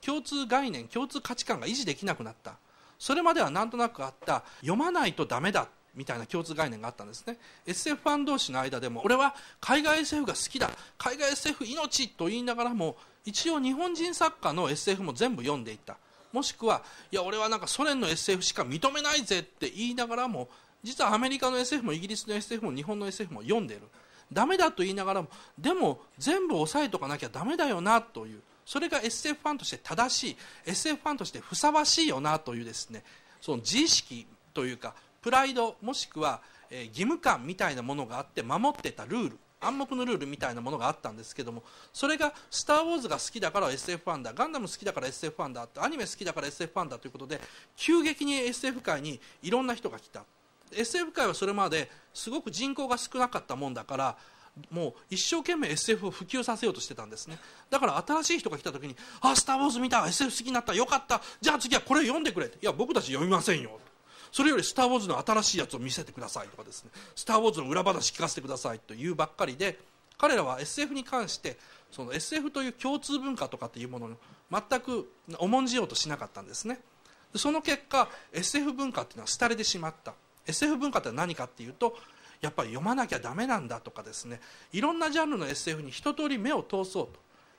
共通概念共通価値観が維持できなくなったそれまではなんとなくあった読まないとダメだみたいな共通概念があったんですね SF ファン同士の間でも俺は海外 SF が好きだ海外 SF 命と言いながらも一応日本人作家の SF も全部読んでいったもしくはいや俺はなんかソ連の SF しか認めないぜって言いながらも実はアメリカの SF もイギリスの SF も日本の SF も読んでいるダメだと言いながらもでも全部押さえとかなきゃダメだよなというそれが SF ファンとして正しい SF ファンとしてふさわしいよなというですねその自意識というかプライドもしくは義務感みたいなものがあって守ってたルール暗黙のルールみたいなものがあったんですけどもそれが「スター・ウォーズ」が好きだから SF ファンだガンダム好きだから SF ファンだアニメ好きだから SF ファンだということで急激に SF 界にいろんな人が来た SF 界はそれまですごく人口が少なかったもんだからもう一生懸命 SF を普及させようとしてたんですねだから新しい人が来た時に「あスター・ウォーズ見た SF 好きになったよかったじゃあ次はこれ読んでくれ」いや僕たち読みませんよ」それより「スター・ウォーズ」の新しいやつを見せてくださいとかですね「スター・ウォーズ」の裏話聞かせてくださいというばっかりで彼らは SF に関してその SF という共通文化とかっていうものを全く重んじようとしなかったんですねその結果 SF 文化っていうのは廃れてしまった SF 文化って何かっていうとやっぱり読まなきゃダメなんだとかですねいろんなジャンルの SF に一通り目を通そうと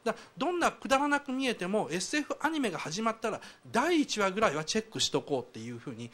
だどんなくだらなく見えても SF アニメが始まったら第1話ぐらいはチェックしとこうっていうふうに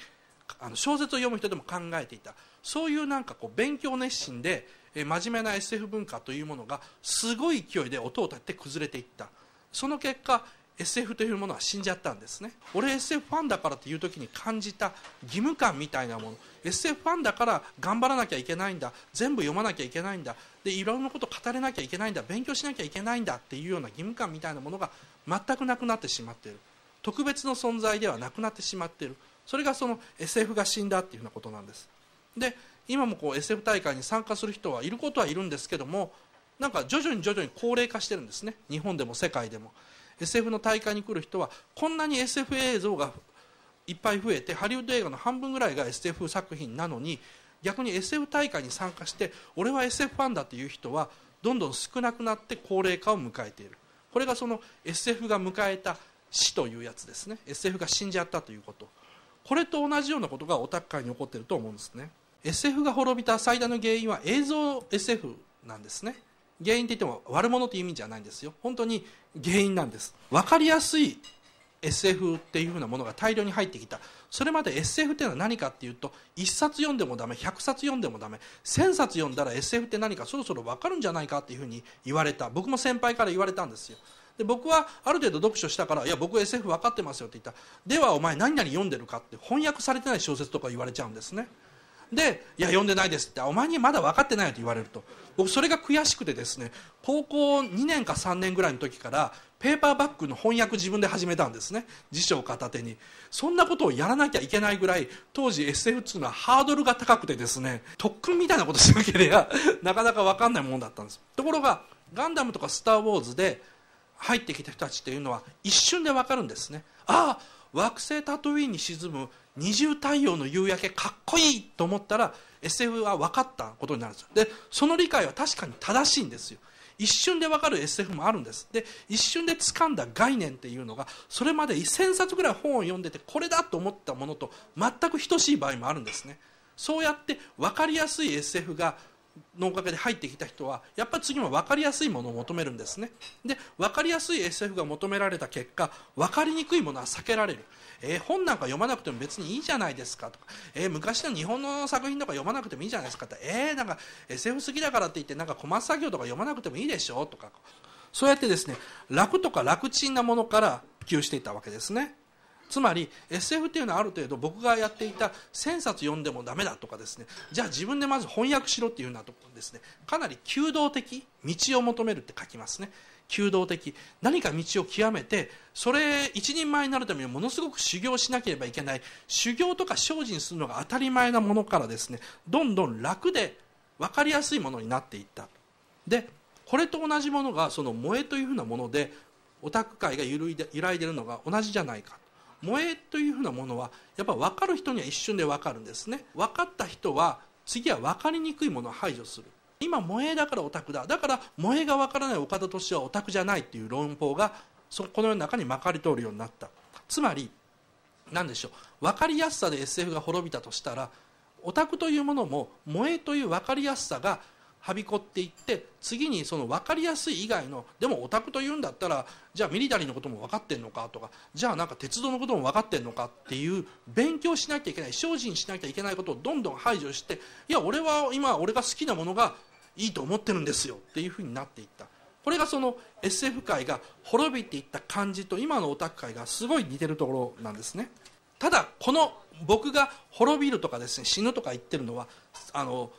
あの小説を読む人でも考えていたそういうなんかこう勉強熱心で、え真面目な SF 文化というものがすごい勢いで音を立てて崩れていったその結果 SF というものは死んじゃったんですね俺 SF ファンだからっていう時に感じた義務感みたいなもの SF ファンだから頑張らなきゃいけないんだ全部読まなきゃいけないんだでいろんなこと語れなきゃいけないんだ勉強しなきゃいけないんだっていうような義務感みたいなものが全くなくなってしまっている特別の存在ではなくなってしまっているそれがその SF が死んだっていうようなことなんですで今もこう SF 大会に参加する人はいることはいるんですけどもなんか徐々に徐々に高齢化してるんですね日本でも世界でも SF の大会に来る人はこんなに SF 映像がいっぱい増えてハリウッド映画の半分ぐらいが SF 作品なのに逆に SF 大会に参加して俺は SF ファンだという人はどんどん少なくなって高齢化を迎えているこれがその SF が迎えた死というやつですね SF が死んじゃったということこれと同じようなことがオタク界に起こっていると思うんですね SF が滅びた最大の原因は映像 SF なんですね原因って言っても悪者という意味じゃないんですよ本当に原因なんです分かりやすい SF っていうふうなものが大量に入ってきたそれまで SF っていうのは何かっていうと1冊読んでもダメ100冊読んでもダメ1000冊読んだら SF って何かそろそろ分かるんじゃないかっていうふうに言われた僕も先輩から言われたんですよで僕はある程度読書したから「いや僕 SF 分かってますよ」って言ったではお前何々読んでるか」って翻訳されてない小説とか言われちゃうんですね。で「いや読んでないです」って「お前にまだ分かってないよ」って言われると僕それが悔しくてですね高校2年か3年ぐらいの時からペーパーバッグの翻訳自分で始めたんですね辞書を片手にそんなことをやらなきゃいけないぐらい当時 SF っうのはハードルが高くてですね特訓みたいなことしなければ なかなか分かんないもんだったんですところがガンダムとかスター・ウォーズで入ってきた人たちっていうのは一瞬で分かるんですねああ惑星タトゥイーンに沈む二重太陽の夕焼けかっこいいと思ったら SF は分かったことになるんですよでその理解は確かに正しいんですよ一瞬で分かる SF もあるんですで一瞬で掴んだ概念っていうのがそれまで1000冊ぐらい本を読んでてこれだと思ったものと全く等しい場合もあるんですねそうやって分かりやすい SF がのおかげで入ってきた人はやっぱり次も分かりやすいものを求めるんですねで分かりやすい SF が求められた結果分かりにくいものは避けられる、えー、本なんか読まなくても別にいいじゃないですかとか、えー、昔の日本の作品とか読まなくてもいいじゃないですかってえー、なんか SF 好きだからって言ってなんか小松作業とか読まなくてもいいでしょとかそうやってですね楽とか楽ちんなものから普及していたわけですねつまり SF っていうのはある程度僕がやっていた1000冊読んでもダメだとかですねじゃあ自分でまず翻訳しろっていうようなところですねかなり求道的道を求めるって書きますね求道的何か道を極めてそれ一人前になるためにものすごく修行しなければいけない修行とか精進するのが当たり前なものからですねどんどん楽で分かりやすいものになっていったでこれと同じものがその萌えというふうなものでオタク界が揺らいでいるのが同じじゃないか萌えというふうなものはやっぱ分かる人には一瞬で分かるんですね分かった人は次は分かりにくいものを排除する今萌えだからオタクだだから萌えが分からない岡田敏はオタクじゃないっていう論法がそこの世の中にまかり通るようになったつまり何でしょう分かりやすさで SF が滅びたとしたらオタクというものも萌えという分かりやすさがはびこっていって次にその分かりやすい以外のでもオタクというんだったらじゃあミリタリーのことも分かってんのかとかじゃあなんか鉄道のことも分かってんのかっていう勉強しなきゃいけない精進しなきゃいけないことをどんどん排除していや俺は今俺が好きなものがいいと思ってるんですよっていうふうになっていった。これがその SF 界が滅びていった感じと今のオタク界がすごい似てるところなんですねただこの僕が滅びるとかですね死ぬとか言ってるのはあの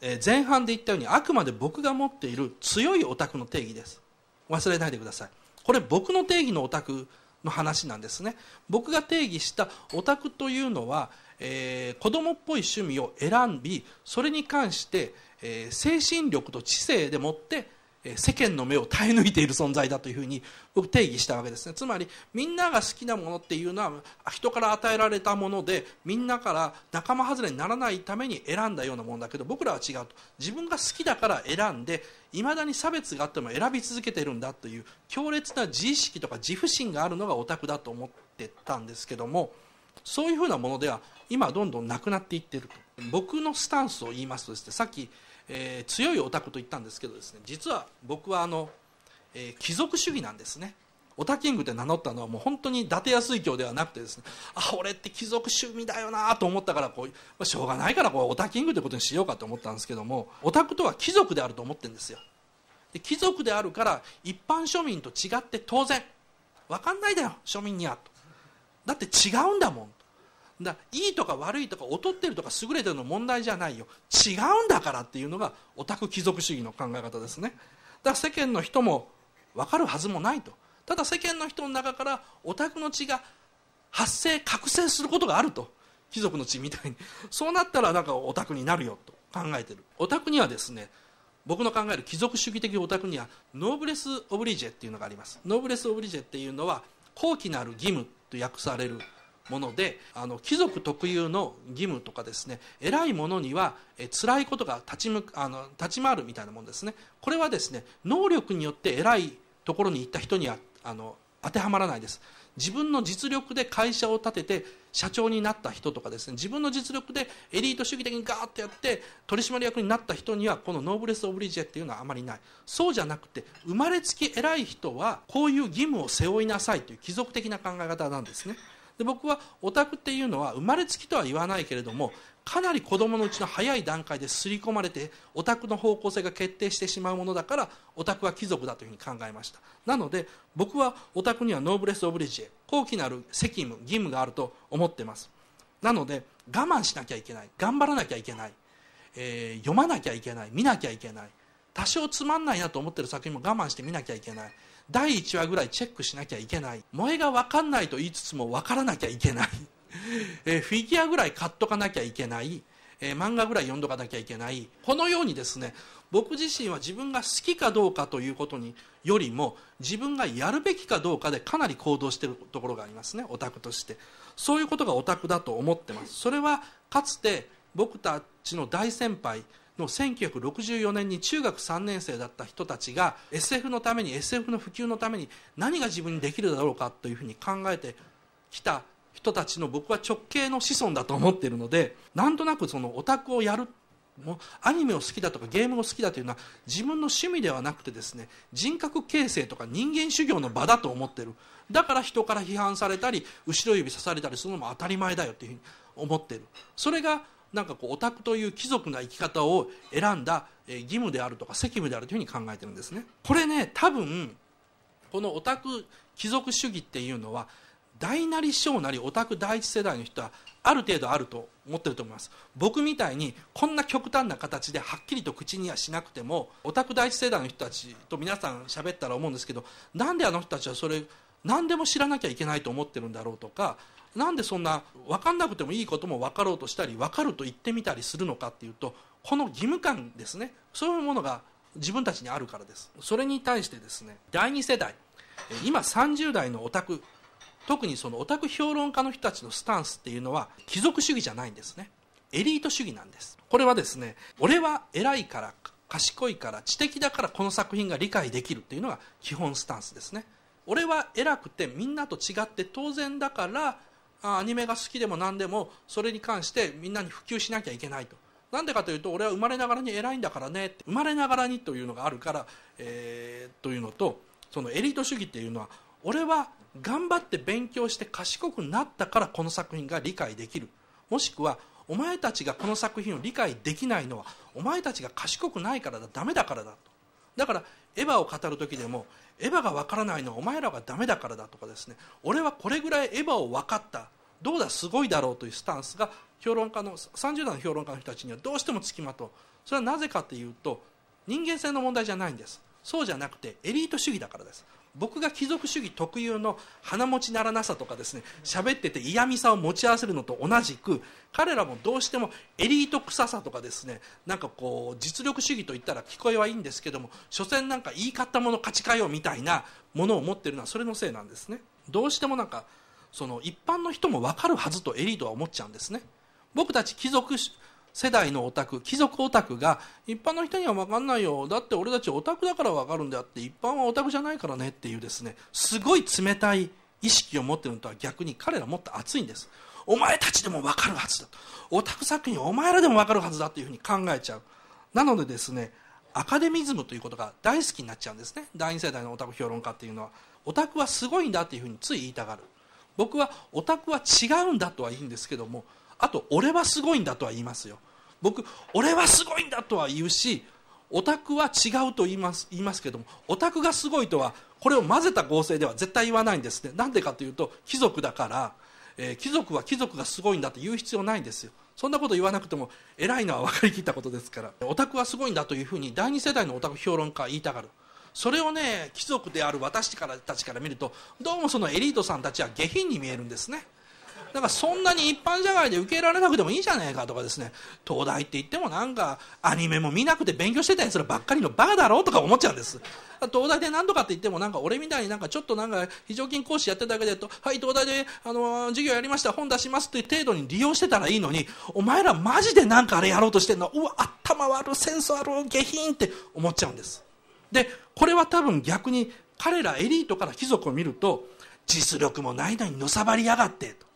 え前半で言ったようにあくまで僕が持っている強いオタクの定義です忘れないでくださいこれ僕の定義のオタクの話なんですね僕が定義したオタクというのは、えー、子供っぽい趣味を選びそれに関して、えー、精神力と知性でもって世間の目を耐え抜いている存在だというふうに僕定義したわけですねつまりみんなが好きなものっていうのは人から与えられたものでみんなから仲間外れにならないために選んだようなものだけど僕らは違うと自分が好きだから選んでいまだに差別があっても選び続けているんだという強烈な自意識とか自負心があるのがオタクだと思ってたんですけどもそういうふうなものでは今どんどんなくなっていってると僕のスタンスを言いますとですねさっきえー、強いオタクと言ったんですけどですね実は僕はあの、えー、貴族主義なんですねオタキングって名乗ったのはもう本当に伊達安井教ではなくてですねあ俺って貴族趣味だよなと思ったからこう、まあ、しょうがないからこうオタキングってことにしようかと思ったんですけどもオタクとは貴族であると思ってるんですよで貴族であるから一般庶民と違って当然分かんないだよ庶民にはとだって違うんだもんだいいとか悪いとか劣ってるとか優れてるの問題じゃないよ違うんだからっていうのがオタク貴族主義の考え方ですねだから世間の人も分かるはずもないとただ世間の人の中からオタクの血が発生覚醒することがあると貴族の血みたいにそうなったらなんかオタクになるよと考えてるオタクにはですね僕の考える貴族主義的オタクにはノーブレス・オブリジェっていうのがありますノーブレス・オブリジェっていうのは高貴なる義務と訳されるものであの貴族特有の義務とかですね偉い者にはえ辛いことが立ち向あの立ち回るみたいなものですねこれはですね能力によって偉いところに行った人にはあの当てはまらないです自分の実力で会社を立てて社長になった人とかですね自分の実力でエリート主義的にガーッとやって取締役になった人にはこのノーブレス・オブリジェっていうのはあまりないそうじゃなくて生まれつき偉い人はこういう義務を背負いなさいという貴族的な考え方なんですねで僕はオタクっていうのは生まれつきとは言わないけれどもかなり子供のうちの早い段階で刷り込まれてオタクの方向性が決定してしまうものだからオタクは貴族だというふうに考えましたなので僕はオタクにはノーブレス・オブリジェ高貴なる責務義務があると思ってますなので我慢しなきゃいけない頑張らなきゃいけない、えー、読まなきゃいけない見なきゃいけない多少つまんないなと思ってる作品も我慢して見なきゃいけない第1話ぐらいチェックしなきゃいけない。萌えがわかんないと言いつつもわからなきゃいけない。えフィギュアぐらい買っとかなきゃいけない。えー、漫画ぐらい読んどかなきゃいけない。このようにですね、僕自身は自分が好きかどうかということによりも、自分がやるべきかどうかでかなり行動しているところがありますね、オタクとして。そういうことがオタクだと思ってます。それはかつて僕たちの大先輩、の1964年に中学3年生だった人たちが SF のために SF の普及のために何が自分にできるだろうかというふうに考えてきた人たちの僕は直系の子孫だと思っているのでなんとなくそのオタクをやるもアニメを好きだとかゲームを好きだというのは自分の趣味ではなくてですね人格形成とか人間修行の場だと思ってるだから人から批判されたり後ろ指刺されたりするのも当たり前だよというふうに思ってるそれがなんかこうオタクという貴族な生き方を選んだ義務であるとか責務であるというふうに考えてるんですね。これね多分このオタク貴族主義っていうのは大なり小なりオタク第一世代の人はある程度あると思ってると思います僕みたいにこんな極端な形ではっきりと口にはしなくてもオタク第一世代の人たちと皆さん喋ったら思うんですけどなんであの人たちはそれ何でも知らなきゃいけないと思ってるんだろうとかなんでそんな分かんなくてもいいことも分かろうとしたり分かると言ってみたりするのかっていうとこの義務感ですねそういうものが自分たちにあるからですそれに対してですね第2世代今30代のオタク特にそのオタク評論家の人たちのスタンスっていうのは貴族主義じゃないんですねエリート主義なんですこれはですね俺は偉いから賢いから知的だからこの作品が理解できるっていうのが基本スタンスですね俺は偉くてみんなと違って当然だからアニメが好きでも何でもそれに関してみんなに普及しなきゃいけないと。なんでかというと俺は生まれながらに偉いんだからねって生まれながらにというのがあるから、えー、というのとそのエリート主義っていうのは俺は頑張って勉強して賢くなったからこの作品が理解できるもしくはお前たちがこの作品を理解できないのはお前たちが賢くないからだダメだからだとだからエヴァを語る時でもエヴァが分からないのはお前らがダメだからだとかですね俺はこれぐらいエヴァを分かったどうだすごいだろうというスタンスが評論家の30代の評論家の人たちにはどうしてもつきまとうそれはなぜかというと人間性の問題じゃないんですそうじゃなくてエリート主義だからです僕が貴族主義特有の鼻持ちならなさとかですね喋ってて嫌味さを持ち合わせるのと同じく彼らもどうしてもエリート臭さとかですねなんかこう実力主義といったら聞こえはいいんですけども所詮なんか言い方もの価値かよみたいなものを持ってるのはそれのせいなんですねどうしてもなんかその一般の人も分かるはずとエリートは思っちゃうんですね僕たち貴族世代のオタク貴族オタクが一般の人には分かんないよだって俺たちオタクだから分かるんであって一般はオタクじゃないからねっていうですねすごい冷たい意識を持ってるのとは逆に彼らもっと熱いんですお前たちでも分かるはずだオタク作品お前らでも分かるはずだというふうに考えちゃうなのでですねアカデミズムということが大好きになっちゃうんですね第二世代のオタク評論家っていうのはオタクはすごいんだっていうふうについ言いたがる僕はオタクは違うんだとは言うんですけどもあと俺はすごいんだとは言いますよ僕俺はすごいんだとは言うしオタクは違うと言います言いますけどもオタクがすごいとはこれを混ぜた合成では絶対言わないんですねなんでかというと貴族だから、えー、貴族は貴族がすごいんだと言う必要ないんですよそんなこと言わなくても偉いのは分かりきったことですからオタクはすごいんだというふうに第二世代のオタク評論家は言いたがるそれをね貴族である私たちから見るとどうもそのエリートさんたちは下品に見えるんですね。んかそんなに一般社会で受け入れられなくてもいいじゃないかとかですね東大って言ってもなんかアニメも見なくて勉強してたやつらばっかりのバカだろうとか思っちゃうんです東大で何とかって言ってもなんか俺みたいになんかちょっとなんか非常勤講師やってただけでとはい東大であの授業やりました本出しますっていう程度に利用してたらいいのにお前らマジでなんかあれやろうとしてんのうわ頭悪センス悪下品って思っちゃうんですでこれは多分逆に彼らエリートから貴族を見ると実力もないのにのさばりやがってと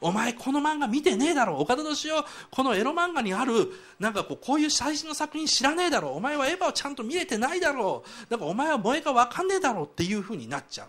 お前この漫画見てねえだろ岡田敏夫このエロ漫画にあるなんかこうこういう最新の作品知らねえだろお前はエヴァをちゃんと見れてないだろうんかお前は萌えが分かんねえだろっていうふうになっちゃう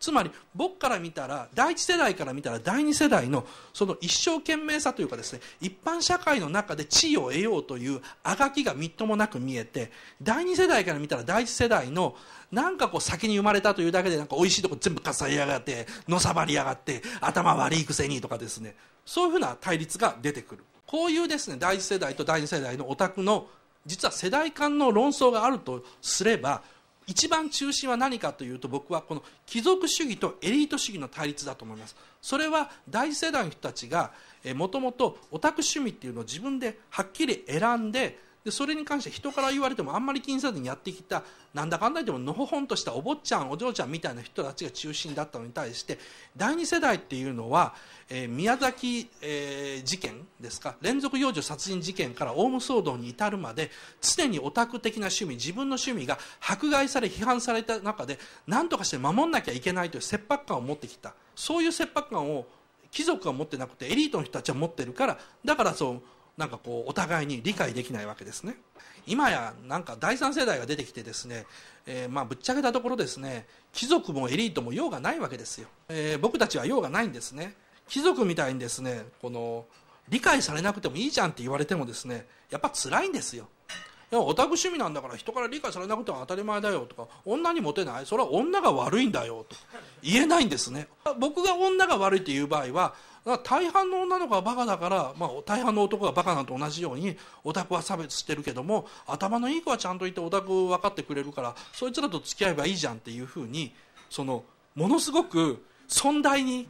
つまり僕から見たら第一世代から見たら第二世代のその一生懸命さというかですね一般社会の中で地位を得ようというあがきがみっともなく見えて第二世代から見たら第一世代のなんかこう先に生まれたというだけでなんか美味しいとこ全部かさえやがってのさばりやがって頭悪いくせにとかですねそういうふうな対立が出てくるこういうですね第一世代と第二世代のオタクの実は世代間の論争があるとすれば一番中心は何かというと僕はこの貴族主義とエリート主義の対立だと思いますそれは大世代の人たちがもともとオタク趣味っていうのを自分ではっきり選んででそれに関して人から言われてもあんまり気にせずにやってきたなんだかんだ言ってものほほんとしたお坊ちゃんお嬢ちゃんみたいな人たちが中心だったのに対して第二世代っていうのは、えー、宮崎、えー、事件ですか連続幼女殺人事件からオウム騒動に至るまで常にオタク的な趣味自分の趣味が迫害され批判された中で何とかして守んなきゃいけないという切迫感を持ってきたそういう切迫感を貴族は持ってなくてエリートの人たちは持ってるからだからそうなんかこうお互いに理解できないわけですね今やなんか第三世代が出てきてですね、えー、まあぶっちゃけたところですね貴族もエリートも用がないわけですよ、えー、僕たちは用がないんですね貴族みたいにですねこの理解されなくてもいいじゃんって言われてもですねやっぱ辛いんですよいやオタク趣味なんだから人から理解されなくても当たり前だよとか女にモテないそれは女が悪いんだよと言えないんですね僕が女が悪いっていう場合は大半の女の子はバカだから、まあ、大半の男がバカなんと同じようにオタクは差別してるけども頭のいい子はちゃんといてオタク分かってくれるからそいつらと付き合えばいいじゃんっていうふうにそのものすごく尊大に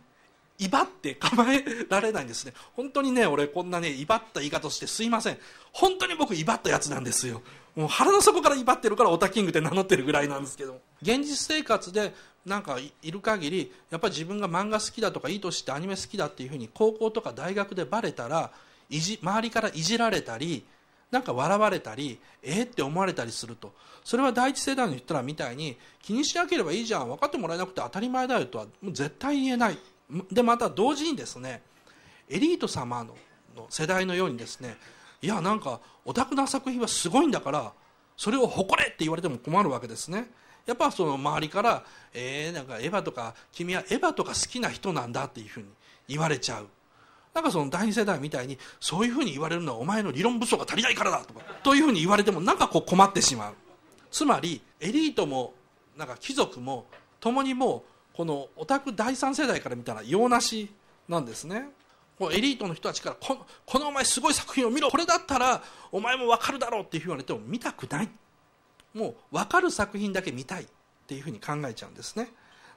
威張って構えられないんですね本当にね俺こんなね威張った言い方してすいません本当に僕威張ったやつなんですよもう腹の底から威張ってるからオタキングって名乗ってるぐらいなんですけど現実生活でなんかいる限りやっぱり自分が漫画好きだとかいい年ってアニメ好きだっていうふうに高校とか大学でバレたらいじ周りからいじられたりなんか笑われたりえー、って思われたりするとそれは第一世代の人らみたいに気にしなければいいじゃん分かってもらえなくて当たり前だよとはもう絶対言えないでまた同時にですねエリート様の世代のようにですねいやなんかオタクな作品はすごいんだからそれを誇れって言われても困るわけですね。やっぱその周りから「えー、なんかエヴァとか君はエヴァとか好きな人なんだ」っていうふうに言われちゃう。なんかその第2世代みたいにそういうふうに言われるのはお前の理論武装が足りないからだとかというふうに言われてもなんかこう困ってしまうつまりエリートもなんか貴族も共にもうこのオタク第3世代から見たら用なしなんですねこエリートの人たちからこの「このお前すごい作品を見ろこれだったらお前も分かるだろう」っていうふうに言われても見たくないもう分かる作品だけ見たいっていうふうに考えちゃうんですね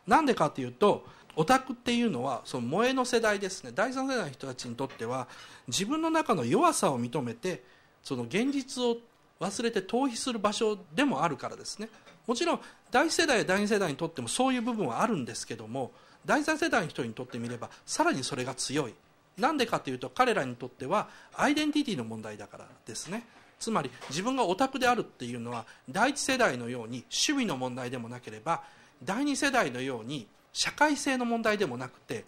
なんでかっていうとオタクっていうのはその萌えの世代ですね第3世代の人たちにとっては自分の中の弱さを認めてその現実を忘れて逃避する場所でもあるからですねもちろん第1世代や第2世代にとってもそういう部分はあるんですけども第3世代の人にとってみればさらにそれが強いなんでかというと彼らにとってはアイデンティティの問題だからですねつまり自分がオタクであるっていうのは第1世代のように趣味の問題でもなければ第2世代のように社会性の問題でもなくて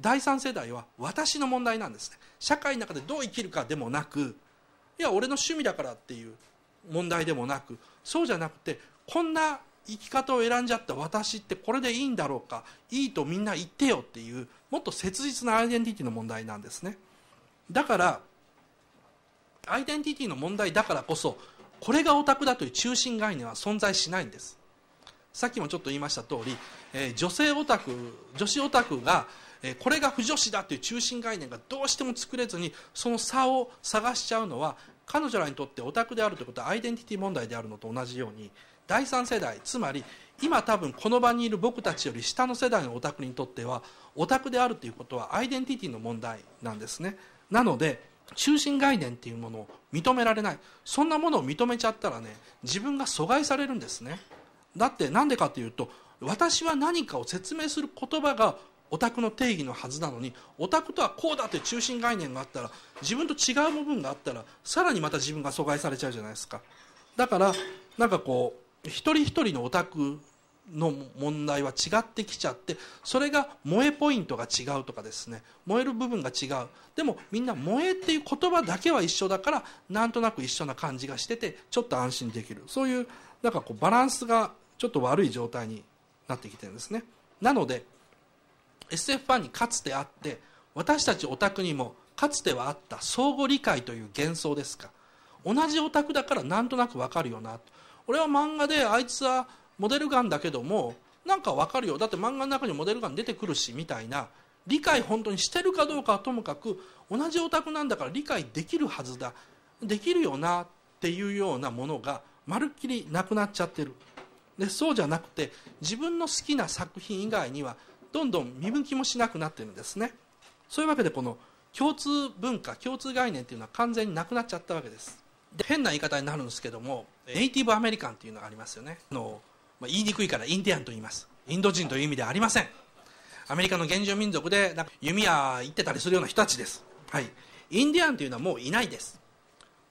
第3世代は私の問題なんですね社会の中でどう生きるかでもなくいや俺の趣味だからっていう問題でもなくそうじゃなくてこんな生き方を選んじゃった私ってこれでいいんだろうかいいとみんな言ってよっていうもっと切実なアイデンティティの問題なんですねだからアイデンティティの問題だからこそこれがオタクだという中心概念は存在しないんですさっきもちょっと言いました通り、えー、女性オタク女子オタクが、えー、これが不女子だという中心概念がどうしても作れずにその差を探しちゃうのは彼女らにとってオタクであるということはアイデンティティ問題であるのと同じように第三世代つまり今多分この場にいる僕たちより下の世代のオタクにとってはオタクであるということはアイデンティティの問題なんですねなので中心概念っていうものを認められないそんなものを認めちゃったらね自分が阻害されるんですねだってなんでかというと私は何かを説明する言葉がオタクの定義のはずなのにオタクとはこうだという中心概念があったら自分と違う部分があったらさらにまた自分が阻害されちゃうじゃないですかだからなんかこう一人一人のお宅の問題は違ってきちゃってそれが萌えポイントが違うとかですね燃える部分が違うでもみんな萌えっていう言葉だけは一緒だからなんとなく一緒な感じがしててちょっと安心できるそういうなんかこうバランスがちょっと悪い状態になってきてるんですねなので SF ファンにかつてあって私たちオタクにもかつてはあった相互理解という幻想ですか同じオタクだからなんとなくわかるよなと俺は漫画であいつはモデルガンだけどもなんかわかるよだって漫画の中にモデルガン出てくるしみたいな理解本当にしてるかどうかはともかく同じオタクなんだから理解できるはずだできるよなっていうようなものがまるっきりなくなっちゃってるでそうじゃなくて自分の好きな作品以外にはどんどん見向きもしなくなってるんですねそういうわけでこの共通文化共通概念っていうのは完全になくなっちゃったわけですで変な言い方になるんですけどもネイティブアメリカンっていうのがありますよねあの、まあ、言いにくいからインディアンと言いますインド人という意味ではありませんアメリカの原住民族でなんか弓矢行ってたりするような人たちです、はい、インディアンというのはもういないです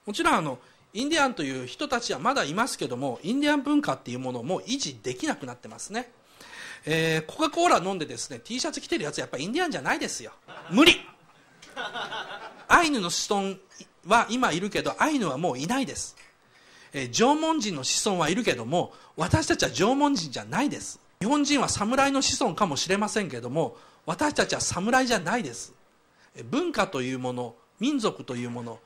もちろんあのインディアンという人たちはまだいますけどもインディアン文化っていうものも維持できなくなってますね、えー、コカ・コーラ飲んでですね T シャツ着てるやつやっぱインディアンじゃないですよ無理アイヌの子孫は今いるけどアイヌはもういないですえー、縄文人の子孫はいるけども私たちは縄文人じゃないです日本人は侍の子孫かもしれませんけども私たちは侍じゃないです文化というもの民族というもの、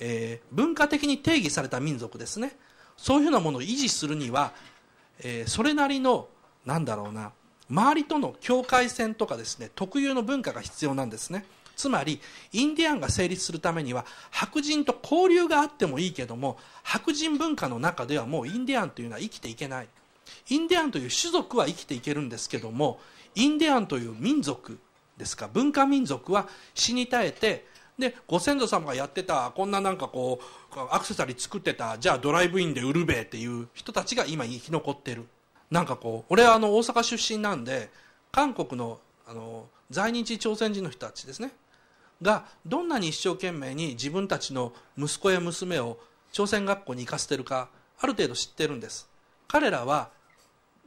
えー、文化的に定義された民族ですねそういうようなものを維持するには、えー、それなりのなんだろうな周りとの境界線とかですね特有の文化が必要なんですねつまりインディアンが成立するためには白人と交流があってもいいけども白人文化の中ではもうインディアンというのは生きていけないインディアンという種族は生きていけるんですけどもインディアンという民族ですか文化民族は死に絶えてでご先祖様がやってたこんななんかこうアクセサリー作ってたじゃあドライブインで売るべっていう人たちが今生き残ってるなんかこう俺はあの大阪出身なんで韓国のあの在日朝鮮人の人たちですねがどんなに一生懸命に自分たちの息子や娘を朝鮮学校に行かせてるかある程度知ってるんです彼らは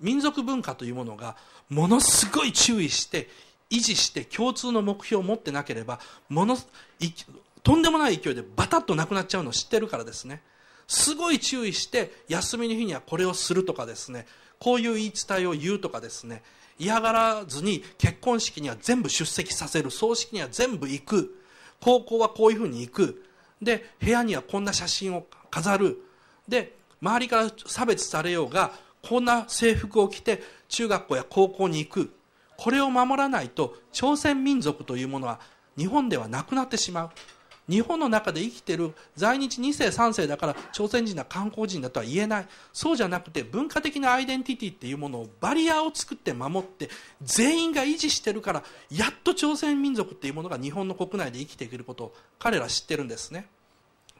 民族文化というものがものすごい注意して維持して共通の目標を持ってなければものとんでもない勢いでバタッとなくなっちゃうのを知ってるからですねすごい注意して休みの日にはこれをするとかですねこういう言い伝えを言うとかですね嫌がらずに結婚式には全部出席させる葬式には全部行く高校はこういうふうに行くで部屋にはこんな写真を飾るで周りから差別されようがこんな制服を着て中学校や高校に行くこれを守らないと朝鮮民族というものは日本ではなくなってしまう日本の中で生きてる在日2世3世だから朝鮮人だ韓国人だとは言えないそうじゃなくて文化的なアイデンティティっていうものをバリアを作って守って全員が維持してるからやっと朝鮮民族っていうものが日本の国内で生きていけることを彼ら知ってるんですね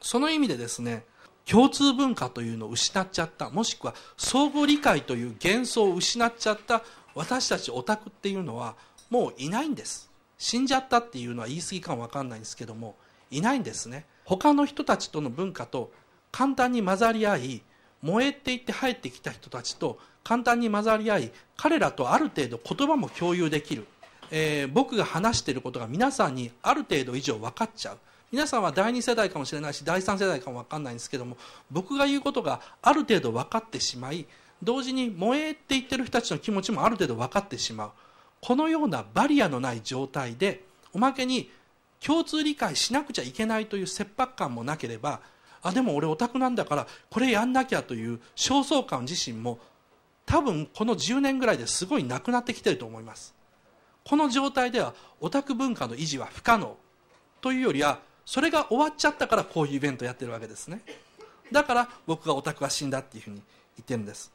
その意味でですね共通文化というのを失っちゃったもしくは相互理解という幻想を失っちゃった私たちオタクっていうのはもういないんです死んじゃったっていうのは言い過ぎかもかんないんですけどもいないんですね他の人たちとの文化と簡単に混ざり合い燃えていって入ってきた人たちと簡単に混ざり合い彼らとある程度言葉も共有できる、えー、僕が話していることが皆さんにある程度以上分かっちゃう皆さんは第2世代かもしれないし第3世代かも分かんないんですけども僕が言うことがある程度分かってしまい同時に燃えって言ってる人たちの気持ちもある程度分かってしまうこのようなバリアのない状態でおまけに共通理解しなくちゃいけないという切迫感もなければあでも俺オタクなんだからこれやんなきゃという焦燥感自身も多分この10年ぐらいですごいなくなってきてると思いますこの状態ではオタク文化の維持は不可能というよりはそれが終わっちゃったからこういうイベントやってるわけですねだから僕がオタクは死んだっていうふうに言ってるんです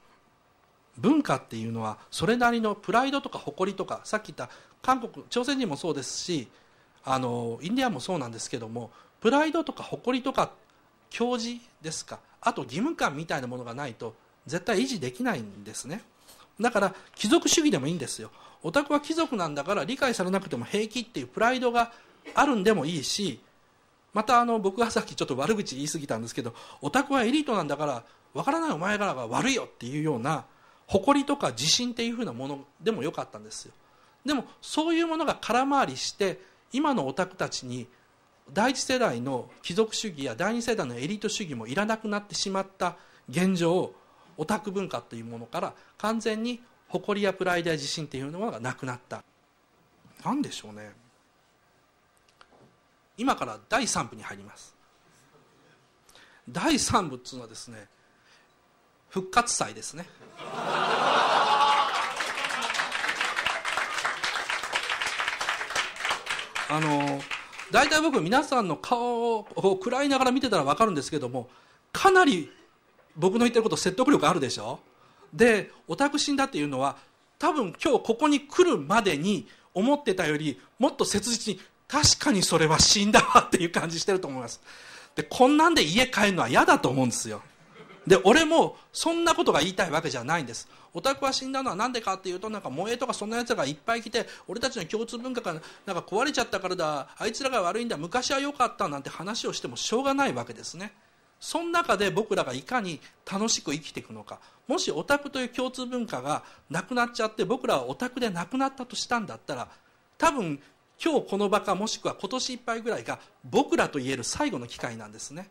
文化っていうのはそれなりのプライドとか誇りとかさっき言った韓国朝鮮人もそうですしあのインディアンもそうなんですけどもプライドとか誇りとか教示ですかあと義務感みたいなものがないと絶対維持できないんですねだから貴族主義でもいいんですよオタクは貴族なんだから理解されなくても平気っていうプライドがあるんでもいいしまたあの僕はさっきちょっと悪口言い過ぎたんですけどオタクはエリートなんだからわからないお前らが悪いよっていうような誇りとか自信っていうふうなものでもよかったんですよでもそういうものが空回りして今のオタクたちに第一世代の貴族主義や第二世代のエリート主義もいらなくなってしまった現状をオタク文化というものから完全に誇りやプライドや自信というものがなくなった何でしょうね今から第3部に入ります第3部っていうのはですね復活祭ですねあの大体僕皆さんの顔を食らいながら見てたら分かるんですけどもかなり僕の言ってること説得力あるでしょでオタク死んだっていうのは多分今日ここに来るまでに思ってたよりもっと切実に確かにそれは死んだわっていう感じしてると思いますでこんなんで家帰るのは嫌だと思うんですよで俺もそんなことが言いたいわけじゃないんですオタクは死んだのは何でかっていうとなんか萌えとかそんなやつがいっぱい来て俺たちの共通文化がなんか壊れちゃったからだあいつらが悪いんだ昔は良かったなんて話をしてもしょうがないわけですねその中で僕らがいかに楽しく生きていくのかもしオタクという共通文化がなくなっちゃって僕らはオタクでなくなったとしたんだったら多分今日この場かもしくは今年いっぱいぐらいが僕らと言える最後の機会なんですね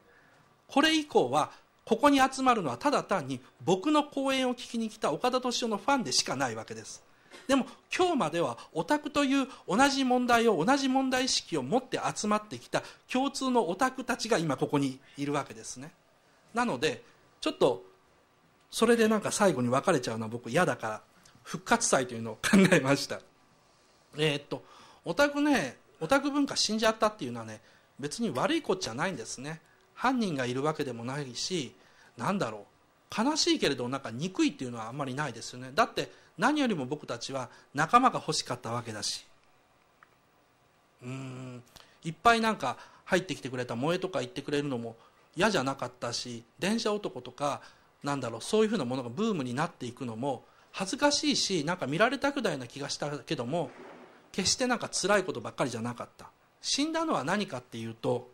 これ以降はここに集まるのはただ単に僕の講演を聞きに来た岡田敏夫のファンでしかないわけですでも今日まではオタクという同じ問題を同じ問題意識を持って集まってきた共通のオタクたちが今ここにいるわけですねなのでちょっとそれでなんか最後に別れちゃうのは僕嫌だから復活祭というのを考えましたえー、っとオタクねオタク文化死んじゃったっていうのはね別に悪いことじゃないんですね犯人がいるわけでもないし何だろう悲しいけれどなんか憎いっていうのはあんまりないですよねだって何よりも僕たちは仲間が欲しかったわけだしうんいっぱいなんか入ってきてくれた萌えとか言ってくれるのも嫌じゃなかったし電車男とかなんだろうそういうふうなものがブームになっていくのも恥ずかしいしなんか見られたくないような気がしたけども決してなんか辛いことばっかりじゃなかった死んだのは何かっていうと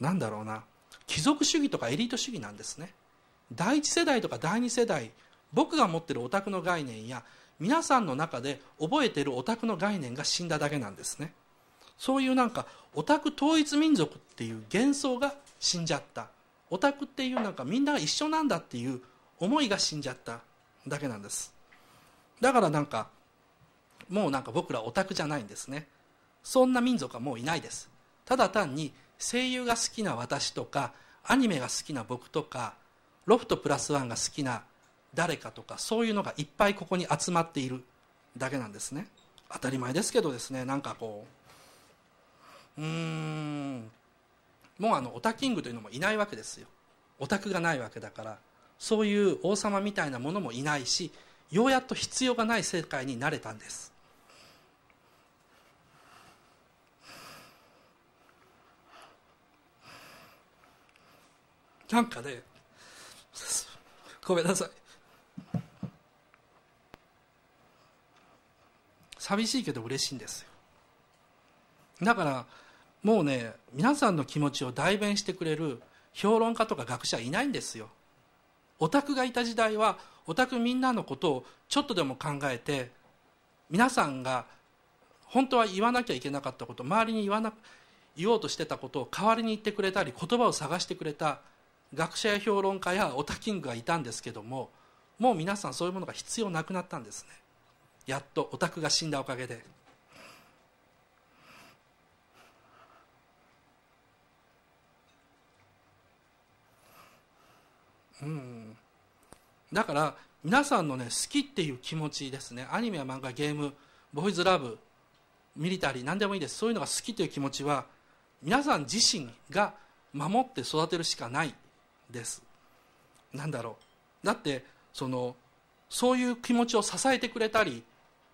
何だろうな貴族主義とかエリート主義なんですね第一世代とか第二世代僕が持ってるオタクの概念や皆さんの中で覚えてるオタクの概念が死んだだけなんですねそういうなんかオタク統一民族っていう幻想が死んじゃったオタクっていうなんかみんなが一緒なんだっていう思いが死んじゃっただけなんですだからなんかもうなんか僕らオタクじゃないんですねそんな民族はもういないですただ単に声優が好きな私とかアニメが好きな僕とかロフトプラスワンが好きな誰かとかそういうのがいっぱいここに集まっているだけなんですね当たり前ですけどですねなんかこううんもうあのオタキングというのもいないわけですよオタクがないわけだからそういう王様みたいなものもいないしようやっと必要がない世界になれたんですなんかね、ごめんなさい。寂しいけど嬉しいんですよ。だから、もうね、皆さんの気持ちを代弁してくれる評論家とか学者いないんですよ。オタクがいた時代は、オタクみんなのことをちょっとでも考えて、皆さんが本当は言わなきゃいけなかったこと、周りに言わな、言おうとしてたことを代わりに言ってくれたり、言葉を探してくれた学者や評論家やオタキングがいたんですけどももう皆さんそういうものが必要なくなったんですねやっとオタクが死んだおかげでうんだから皆さんのね好きっていう気持ちですねアニメや漫画ゲームボーイズラブミリタリー何でもいいですそういうのが好きという気持ちは皆さん自身が守って育てるしかないです何だろうだってそのそういう気持ちを支えてくれたり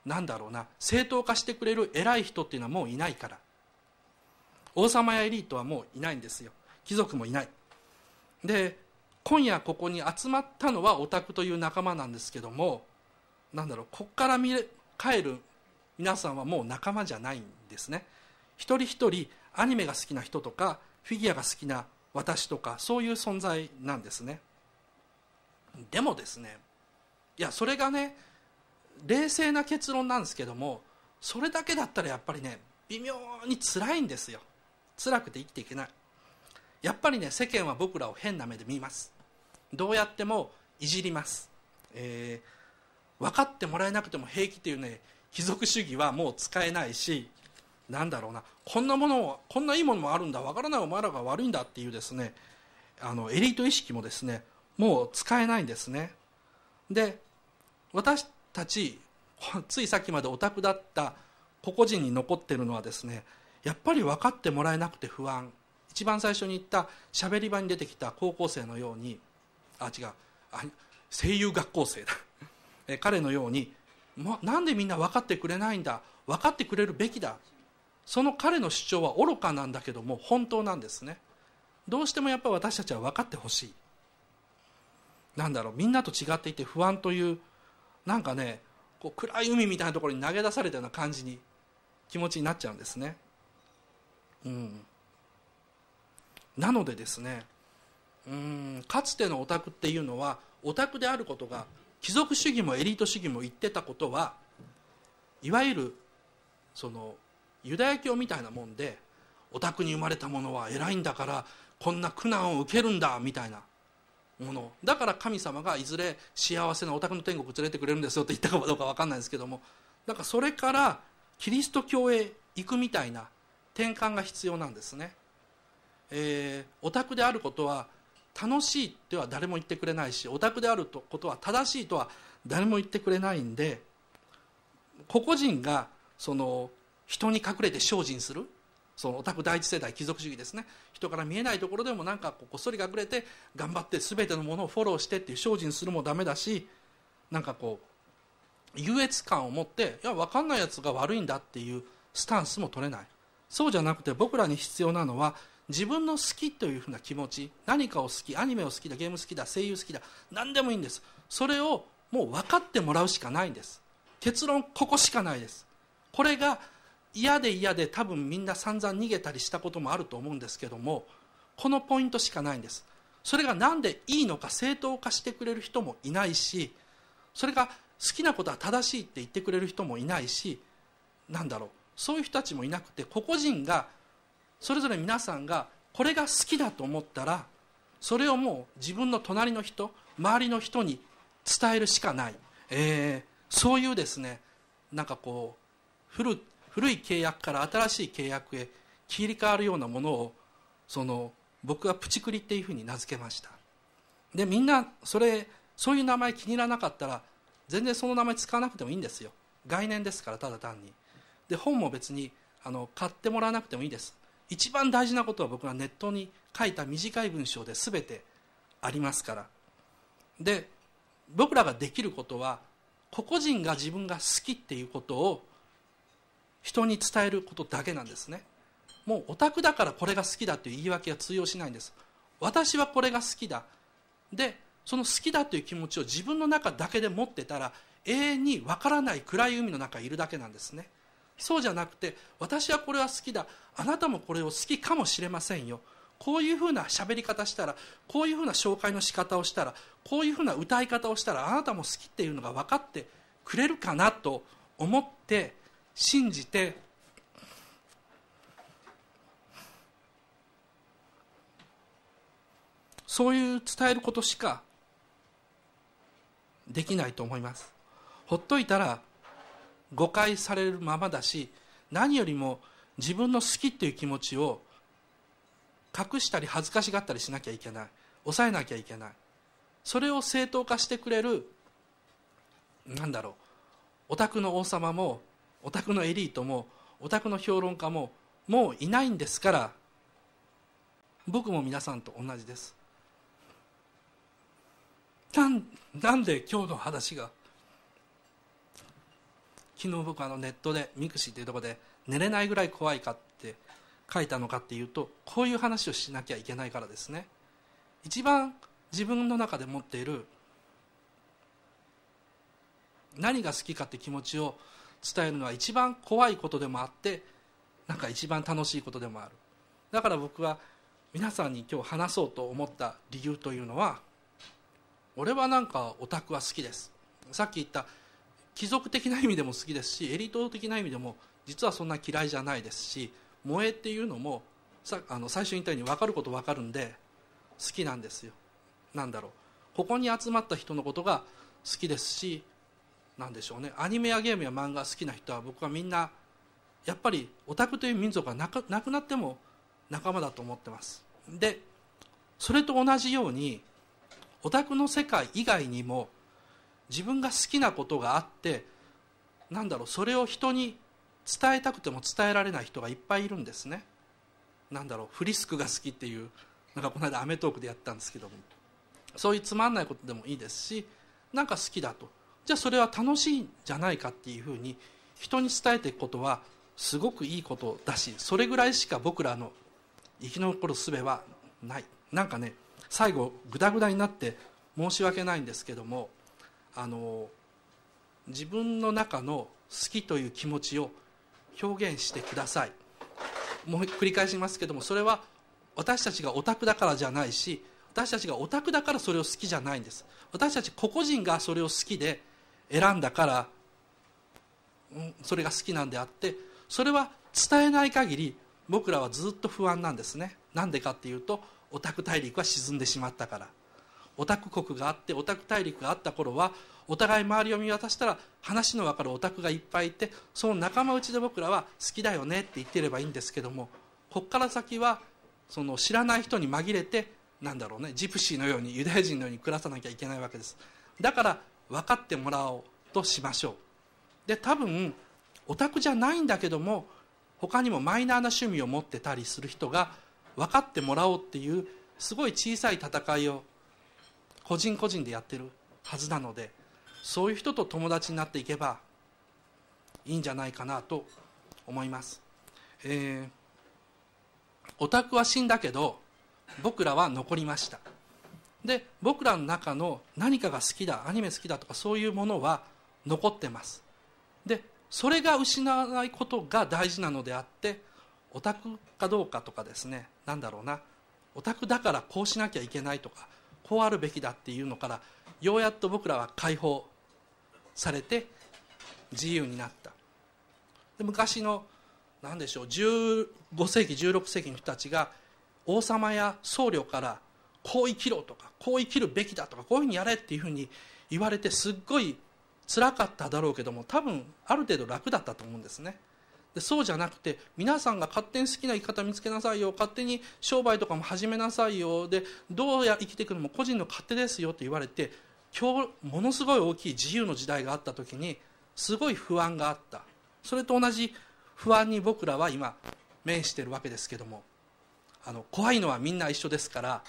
なんだろうな正当化してくれる偉い人っていうのはもういないから王様やエリートはもういないんですよ貴族もいないで今夜ここに集まったのはオタクという仲間なんですけどもなんだろうこっから見れ帰る皆さんはもう仲間じゃないんですね一人一人アニメが好きな人とかフィギュアが好きな私とかそういう存在なんですねでもですねいやそれがね冷静な結論なんですけどもそれだけだったらやっぱりね微妙に辛いんですよ辛くて生きていけないやっぱりね世間は僕らを変な目で見ますどうやってもいじります、えー、分かってもらえなくても平気というね貴族主義はもう使えないしなんだろうなこんなものをこんないいものもあるんだわからないお前らが悪いんだっていうですねあのエリート意識もですねもう使えないんですねで私たちついさっきまでオタクだった個々人に残ってるのはですねやっぱり分かってもらえなくて不安一番最初に言った喋り場に出てきた高校生のようにあ違うあ声優学校生だ彼のように、ま、なんでみんな分かってくれないんだ分かってくれるべきだその彼の主張は愚かなんだけども本当なんですねどうしてもやっぱり私たちは分かってほしいなんだろうみんなと違っていて不安というなんかねこう暗い海みたいなところに投げ出されたような感じに気持ちになっちゃうんですねうんなのでですねうんかつてのオタクっていうのはオタクであることが貴族主義もエリート主義も言ってたことはいわゆるそのユダヤ教みたいなもんでお宅に生まれたものは偉いんだからこんな苦難を受けるんだみたいなものだから神様がいずれ幸せなお宅の天国連れてくれるんですよって言ったかどうか分かんないですけどもなんかそれからキリスト教へ行くみたいな転換が必要なんですね。えー、オタクであることは楽しいとは誰も言ってくれないしオタクであることは正しいとは誰も言ってくれないんで個々人がその人に隠れて精進するそのオタク第一世代貴族主義ですね人から見えないところでもなんかこっそり隠れて頑張って全てのものをフォローしてっていう精進するもダメだしなんかこう優越感を持っていや分かんないやつが悪いんだっていうスタンスも取れないそうじゃなくて僕らに必要なのは自分の好きというふうな気持ち何かを好きアニメを好きだゲーム好きだ声優好きだ何でもいいんですそれをもう分かってもらうしかないんです結論ここしかないですこれが嫌で嫌で多分みんな散々逃げたりしたこともあると思うんですけどもこのポイントしかないんですそれが何でいいのか正当化してくれる人もいないしそれが好きなことは正しいって言ってくれる人もいないしなんだろうそういう人たちもいなくて個々人がそれぞれ皆さんがこれが好きだと思ったらそれをもう自分の隣の人周りの人に伝えるしかない、えー、そういうですねなんかこう古古い契約から新しい契約へ切り替わるようなものをその僕はプチクリっていうふうに名付けましたでみんなそれそういう名前気に入らなかったら全然その名前使わなくてもいいんですよ概念ですからただ単にで本も別にあの買ってもらわなくてもいいです一番大事なことは僕がネットに書いた短い文章で全てありますからで僕らができることは個々人が自分が好きっていうことを人に伝えることだけなんですねもうオタクだからこれが好きだという言い訳は通用しないんです私はこれが好きだでその好きだという気持ちを自分の中だけで持ってたら永遠にわからない暗い海の中にいるだけなんですねそうじゃなくて私はこれは好きだあなたもこれを好きかもしれませんよこういうふうな喋り方したらこういうふうな紹介の仕方をしたらこういうふうな歌い方をしたらあなたも好きっていうのが分かってくれるかなと思って信じてそういう伝えることしかできないと思いますほっといたら誤解されるままだし何よりも自分の好きっていう気持ちを隠したり恥ずかしがったりしなきゃいけない抑えなきゃいけないそれを正当化してくれるなんだろうお宅の王様もお宅のエリートもお宅の評論家ももういないんですから僕も皆さんと同じですなんなんで今日の話が昨日僕あのネットでミクシーっていうところで寝れないぐらい怖いかって書いたのかっていうとこういう話をしなきゃいけないからですね一番自分の中で持っている何が好きかって気持ちを伝えるのは一番怖いことでもあってなんか一番楽しいことでもあるだから僕は皆さんに今日話そうと思った理由というのは俺はなんかオタクは好きですさっき言った貴族的な意味でも好きですしエリート的な意味でも実はそんな嫌いじゃないですし萌えっていうのもさあの最初に言ったように分かること分かるんで好きなんですよなんだろうここに集まった人のことが好きですしなんでしょうねアニメやゲームや漫画好きな人は僕はみんなやっぱりオタクという民族がなくなくなっても仲間だと思ってますでそれと同じようにオタクの世界以外にも自分が好きなことがあってなんだろうそれを人に伝えたくても伝えられない人がいっぱいいるんですねなんだろうフリスクが好きっていうなんかこの間『アメトーーク』でやったんですけどもそういうつまんないことでもいいですしなんか好きだとじゃあそれは楽しいんじゃないかっていうふうに人に伝えていくことはすごくいいことだしそれぐらいしか僕らの生き残る術はないなんかね最後グダグダになって申し訳ないんですけどもあの自分の中の好きという気持ちを表現してくださいもう繰り返しますけどもそれは私たちがオタクだからじゃないし私たちがオタクだからそれを好きじゃないんです私たち個々人がそれを好きで選んだから、うん、それが好きなんであってそれは伝えない限り僕らはずっと不安なんですねなんでかっていうとオタク大陸は沈んでしまったからオタク国があってオタク大陸があった頃はお互い周りを見渡したら話の分かるオタクがいっぱいいてその仲間内で僕らは好きだよねって言ってればいいんですけどもこっから先はその知らない人に紛れてなんだろうねジプシーのようにユダヤ人のように暮らさなきゃいけないわけですだから分かってもらおうとしましょうで多分オタクじゃないんだけども他にもマイナーな趣味を持ってたりする人が分かってもらおうっていうすごい小さい戦いを個人個人でやってるはずなのでそういう人と友達になっていけばいいんじゃないかなと思います、えー、オタクは死んだけど僕らは残りましたで僕らの中の何かが好きだアニメ好きだとかそういうものは残ってますでそれが失わないことが大事なのであってオタクかどうかとかですね何だろうなオタクだからこうしなきゃいけないとかこうあるべきだっていうのからようやっと僕らは解放されて自由になったで昔の何でしょう15世紀16世紀の人たちが王様や僧侶からこう生きろとかこう生きるべきだとかこういうふうにやれっていうふうに言われてすっごい辛かっただろうけども多分ある程度楽だったと思うんですねでそうじゃなくて皆さんが勝手に好きな生き方見つけなさいよ勝手に商売とかも始めなさいよでどうや生きていくのも個人の勝手ですよって言われて今日ものすごい大きい自由の時代があった時にすごい不安があったそれと同じ不安に僕らは今面してるわけですけどもあの怖いのはみんな一緒ですから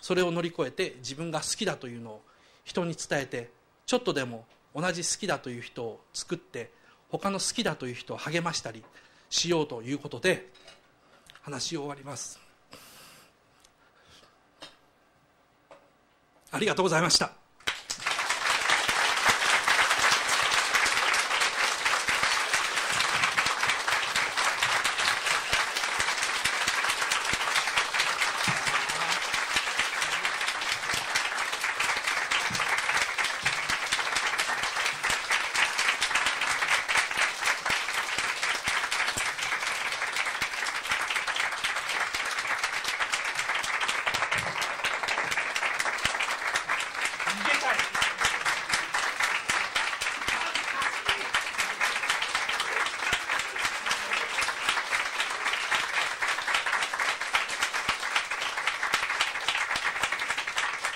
それを乗り越えて自分が好きだというのを人に伝えてちょっとでも同じ好きだという人を作って他の好きだという人を励ましたりしようということで話を終わりますありがとうございました